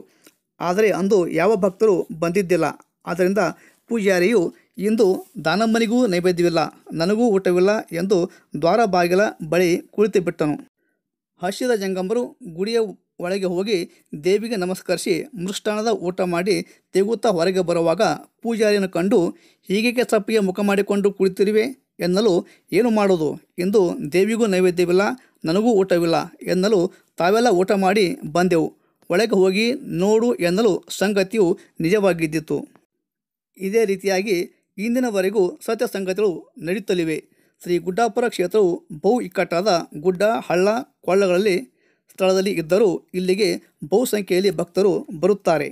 ಆದರೆ ಅಂದು ಯಾವ ಭಕ್ತರು ಬಂದಿದ್ದಿಲ್ಲ ಆದ್ದರಿಂದ ಪೂಜಾರಿಯು ಇಂದು ದಾನಮ್ಮನಿಗೂ ನೈವೇದ್ಯವಿಲ್ಲ ನನಗೂ ಊಟವಿಲ್ಲ ಎಂದು ದ್ವಾರ ಬಾಗಿಲ ಬಳಿ ಕುಳಿತು ಬಿಟ್ಟನು ಹಸಿದ ಜಂಗಮರು ಗುಡಿಯ ಒಳಗೆ ಹೋಗಿ ದೇವಿಗೆ ನಮಸ್ಕರಿಸಿ ಮೃಷ್ಟಾನದ ಊಟ ಮಾಡಿ ತೆಗುತ್ತಾ ಹೊರಗೆ ಬರುವಾಗ ಪೂಜಾರಿಯನ್ನು ಕಂಡು ಹೀಗೆ ಸಪ್ಪಿಗೆ ಮುಖ ಮಾಡಿಕೊಂಡು ಕುಳಿತಿರುವೆ ಎನ್ನಲು ಏನು ಮಾಡೋದು ಎಂದು ದೇವಿಗೂ ನೈವೇದ್ಯವಿಲ್ಲ ನನಗೂ ಊಟವಿಲ್ಲ ಎನ್ನಲು ತಾವೆಲ್ಲ ಊಟ ಮಾಡಿ ಬಂದೆವು ಒಳಗೆ ಹೋಗಿ ನೋಡು ಎನ್ನಲು ಸಂಗತಿಯು ನಿಜವಾಗಿದ್ದಿತು ಇದೇ ರೀತಿಯಾಗಿ ಇಂದಿನವರೆಗೂ ಸತ್ಯ ಸಂಗತಿಗಳು ನಡೆಯುತ್ತಲಿವೆ ಶ್ರೀ ಗುಡ್ಡಾಪುರ ಕ್ಷೇತ್ರವು ಬಹು ಇಕ್ಕಟ್ಟಾದ ಗುಡ್ಡ ಹಳ್ಳ ಕೊಳ್ಳಗಳಲ್ಲಿ ಸ್ಥಳದಲ್ಲಿ ಇದ್ದರೂ ಇಲ್ಲಿಗೆ ಬಹುಸಂಖ್ಯೆಯಲ್ಲಿ ಭಕ್ತರು ಬರುತ್ತಾರೆ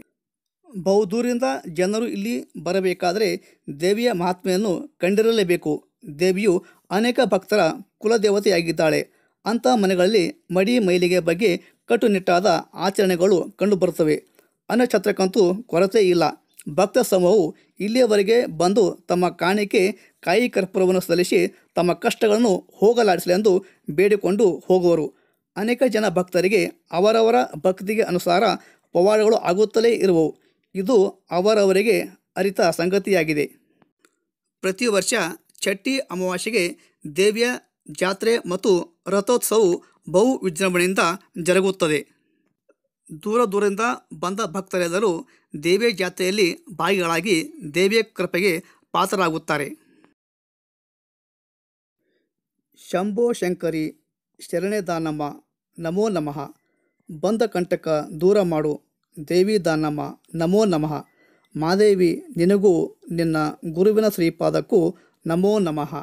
ಬಹುದೂರಿಂದ ಜನರು ಇಲ್ಲಿ ಬರಬೇಕಾದರೆ ದೇವಿಯ ಮಹಾತ್ಮೆಯನ್ನು ಕಂಡಿರಲೇಬೇಕು ದೇವಿಯು ಅನೇಕ ಭಕ್ತರ ಕುಲದೇವತೆಯಾಗಿದ್ದಾಳೆ ಅಂಥ ಮನೆಗಳಲ್ಲಿ ಮಡಿ ಮೈಲಿಗೆ ಬಗ್ಗೆ ಕಟ್ಟುನಿಟ್ಟಾದ ಆಚರಣೆಗಳು ಕಂಡುಬರುತ್ತವೆ ಅನಕ್ಷತ್ರಕ್ಕಂತೂ ಕೊರತೆ ಇಲ್ಲ ಭಕ್ತ ಸಮೂಹವು ಇಲ್ಲಿಯವರೆಗೆ ಬಂದು ತಮ್ಮ ಕಾಣಿಕೆ ಕಾಯಿ ಕರ್ಪೂರವನ್ನು ಸಲ್ಲಿಸಿ ತಮ್ಮ ಕಷ್ಟಗಳನ್ನು ಹೋಗಲಾಡಿಸಲೆಂದು ಬೇಡಿಕೊಂಡು ಹೋಗುವರು ಅನೇಕ ಜನ ಭಕ್ತರಿಗೆ ಅವರವರ ಭಕ್ತಿಗೆ ಅನುಸಾರ ಪವಾಡಗಳು ಆಗುತ್ತಲೇ ಇರುವವು ಇದು ಅವರವರಿಗೆ ಅರಿತ ಸಂಗತಿಯಾಗಿದೆ ಪ್ರತಿ ವರ್ಷ ಚಟ್ಟಿ ಅಮಾವಾಸ್ಯೆಗೆ ದೇವಿಯ ಜಾತ್ರೆ ಮತ್ತು ರಥೋತ್ಸವವು ಬಹು ವಿಜೃಂಭಣೆಯಿಂದ ಜರುಗುತ್ತದೆ ದೂರ ದೂರದಿಂದ ಬಂದ ಭಕ್ತರೆಲ್ಲರೂ ದೇವಿಯ ಜಾತ್ರೆಯಲ್ಲಿ ಭಾಗಿಗಳಾಗಿ ದೇವಿಯ ಕೃಪೆಗೆ ಪಾತ್ರರಾಗುತ್ತಾರೆ ಶಂಭೋ ಶಂಕರಿ ಶರಣೆ ದಾನಮ್ಮ ನಮೋ ನಮಃ ಬಂದ ಕಂಟಕ ದೂರ ಮಾಡು ದೇವಿ ದಾನಮ್ಮ ನಮೋ ನಮಃ ಮಾದೇವಿ ನಿನಗೂ ನಿನ್ನ ಗುರುವಿನ ಶ್ರೀಪಾದಕ್ಕೂ ನಮೋ ನಮಃ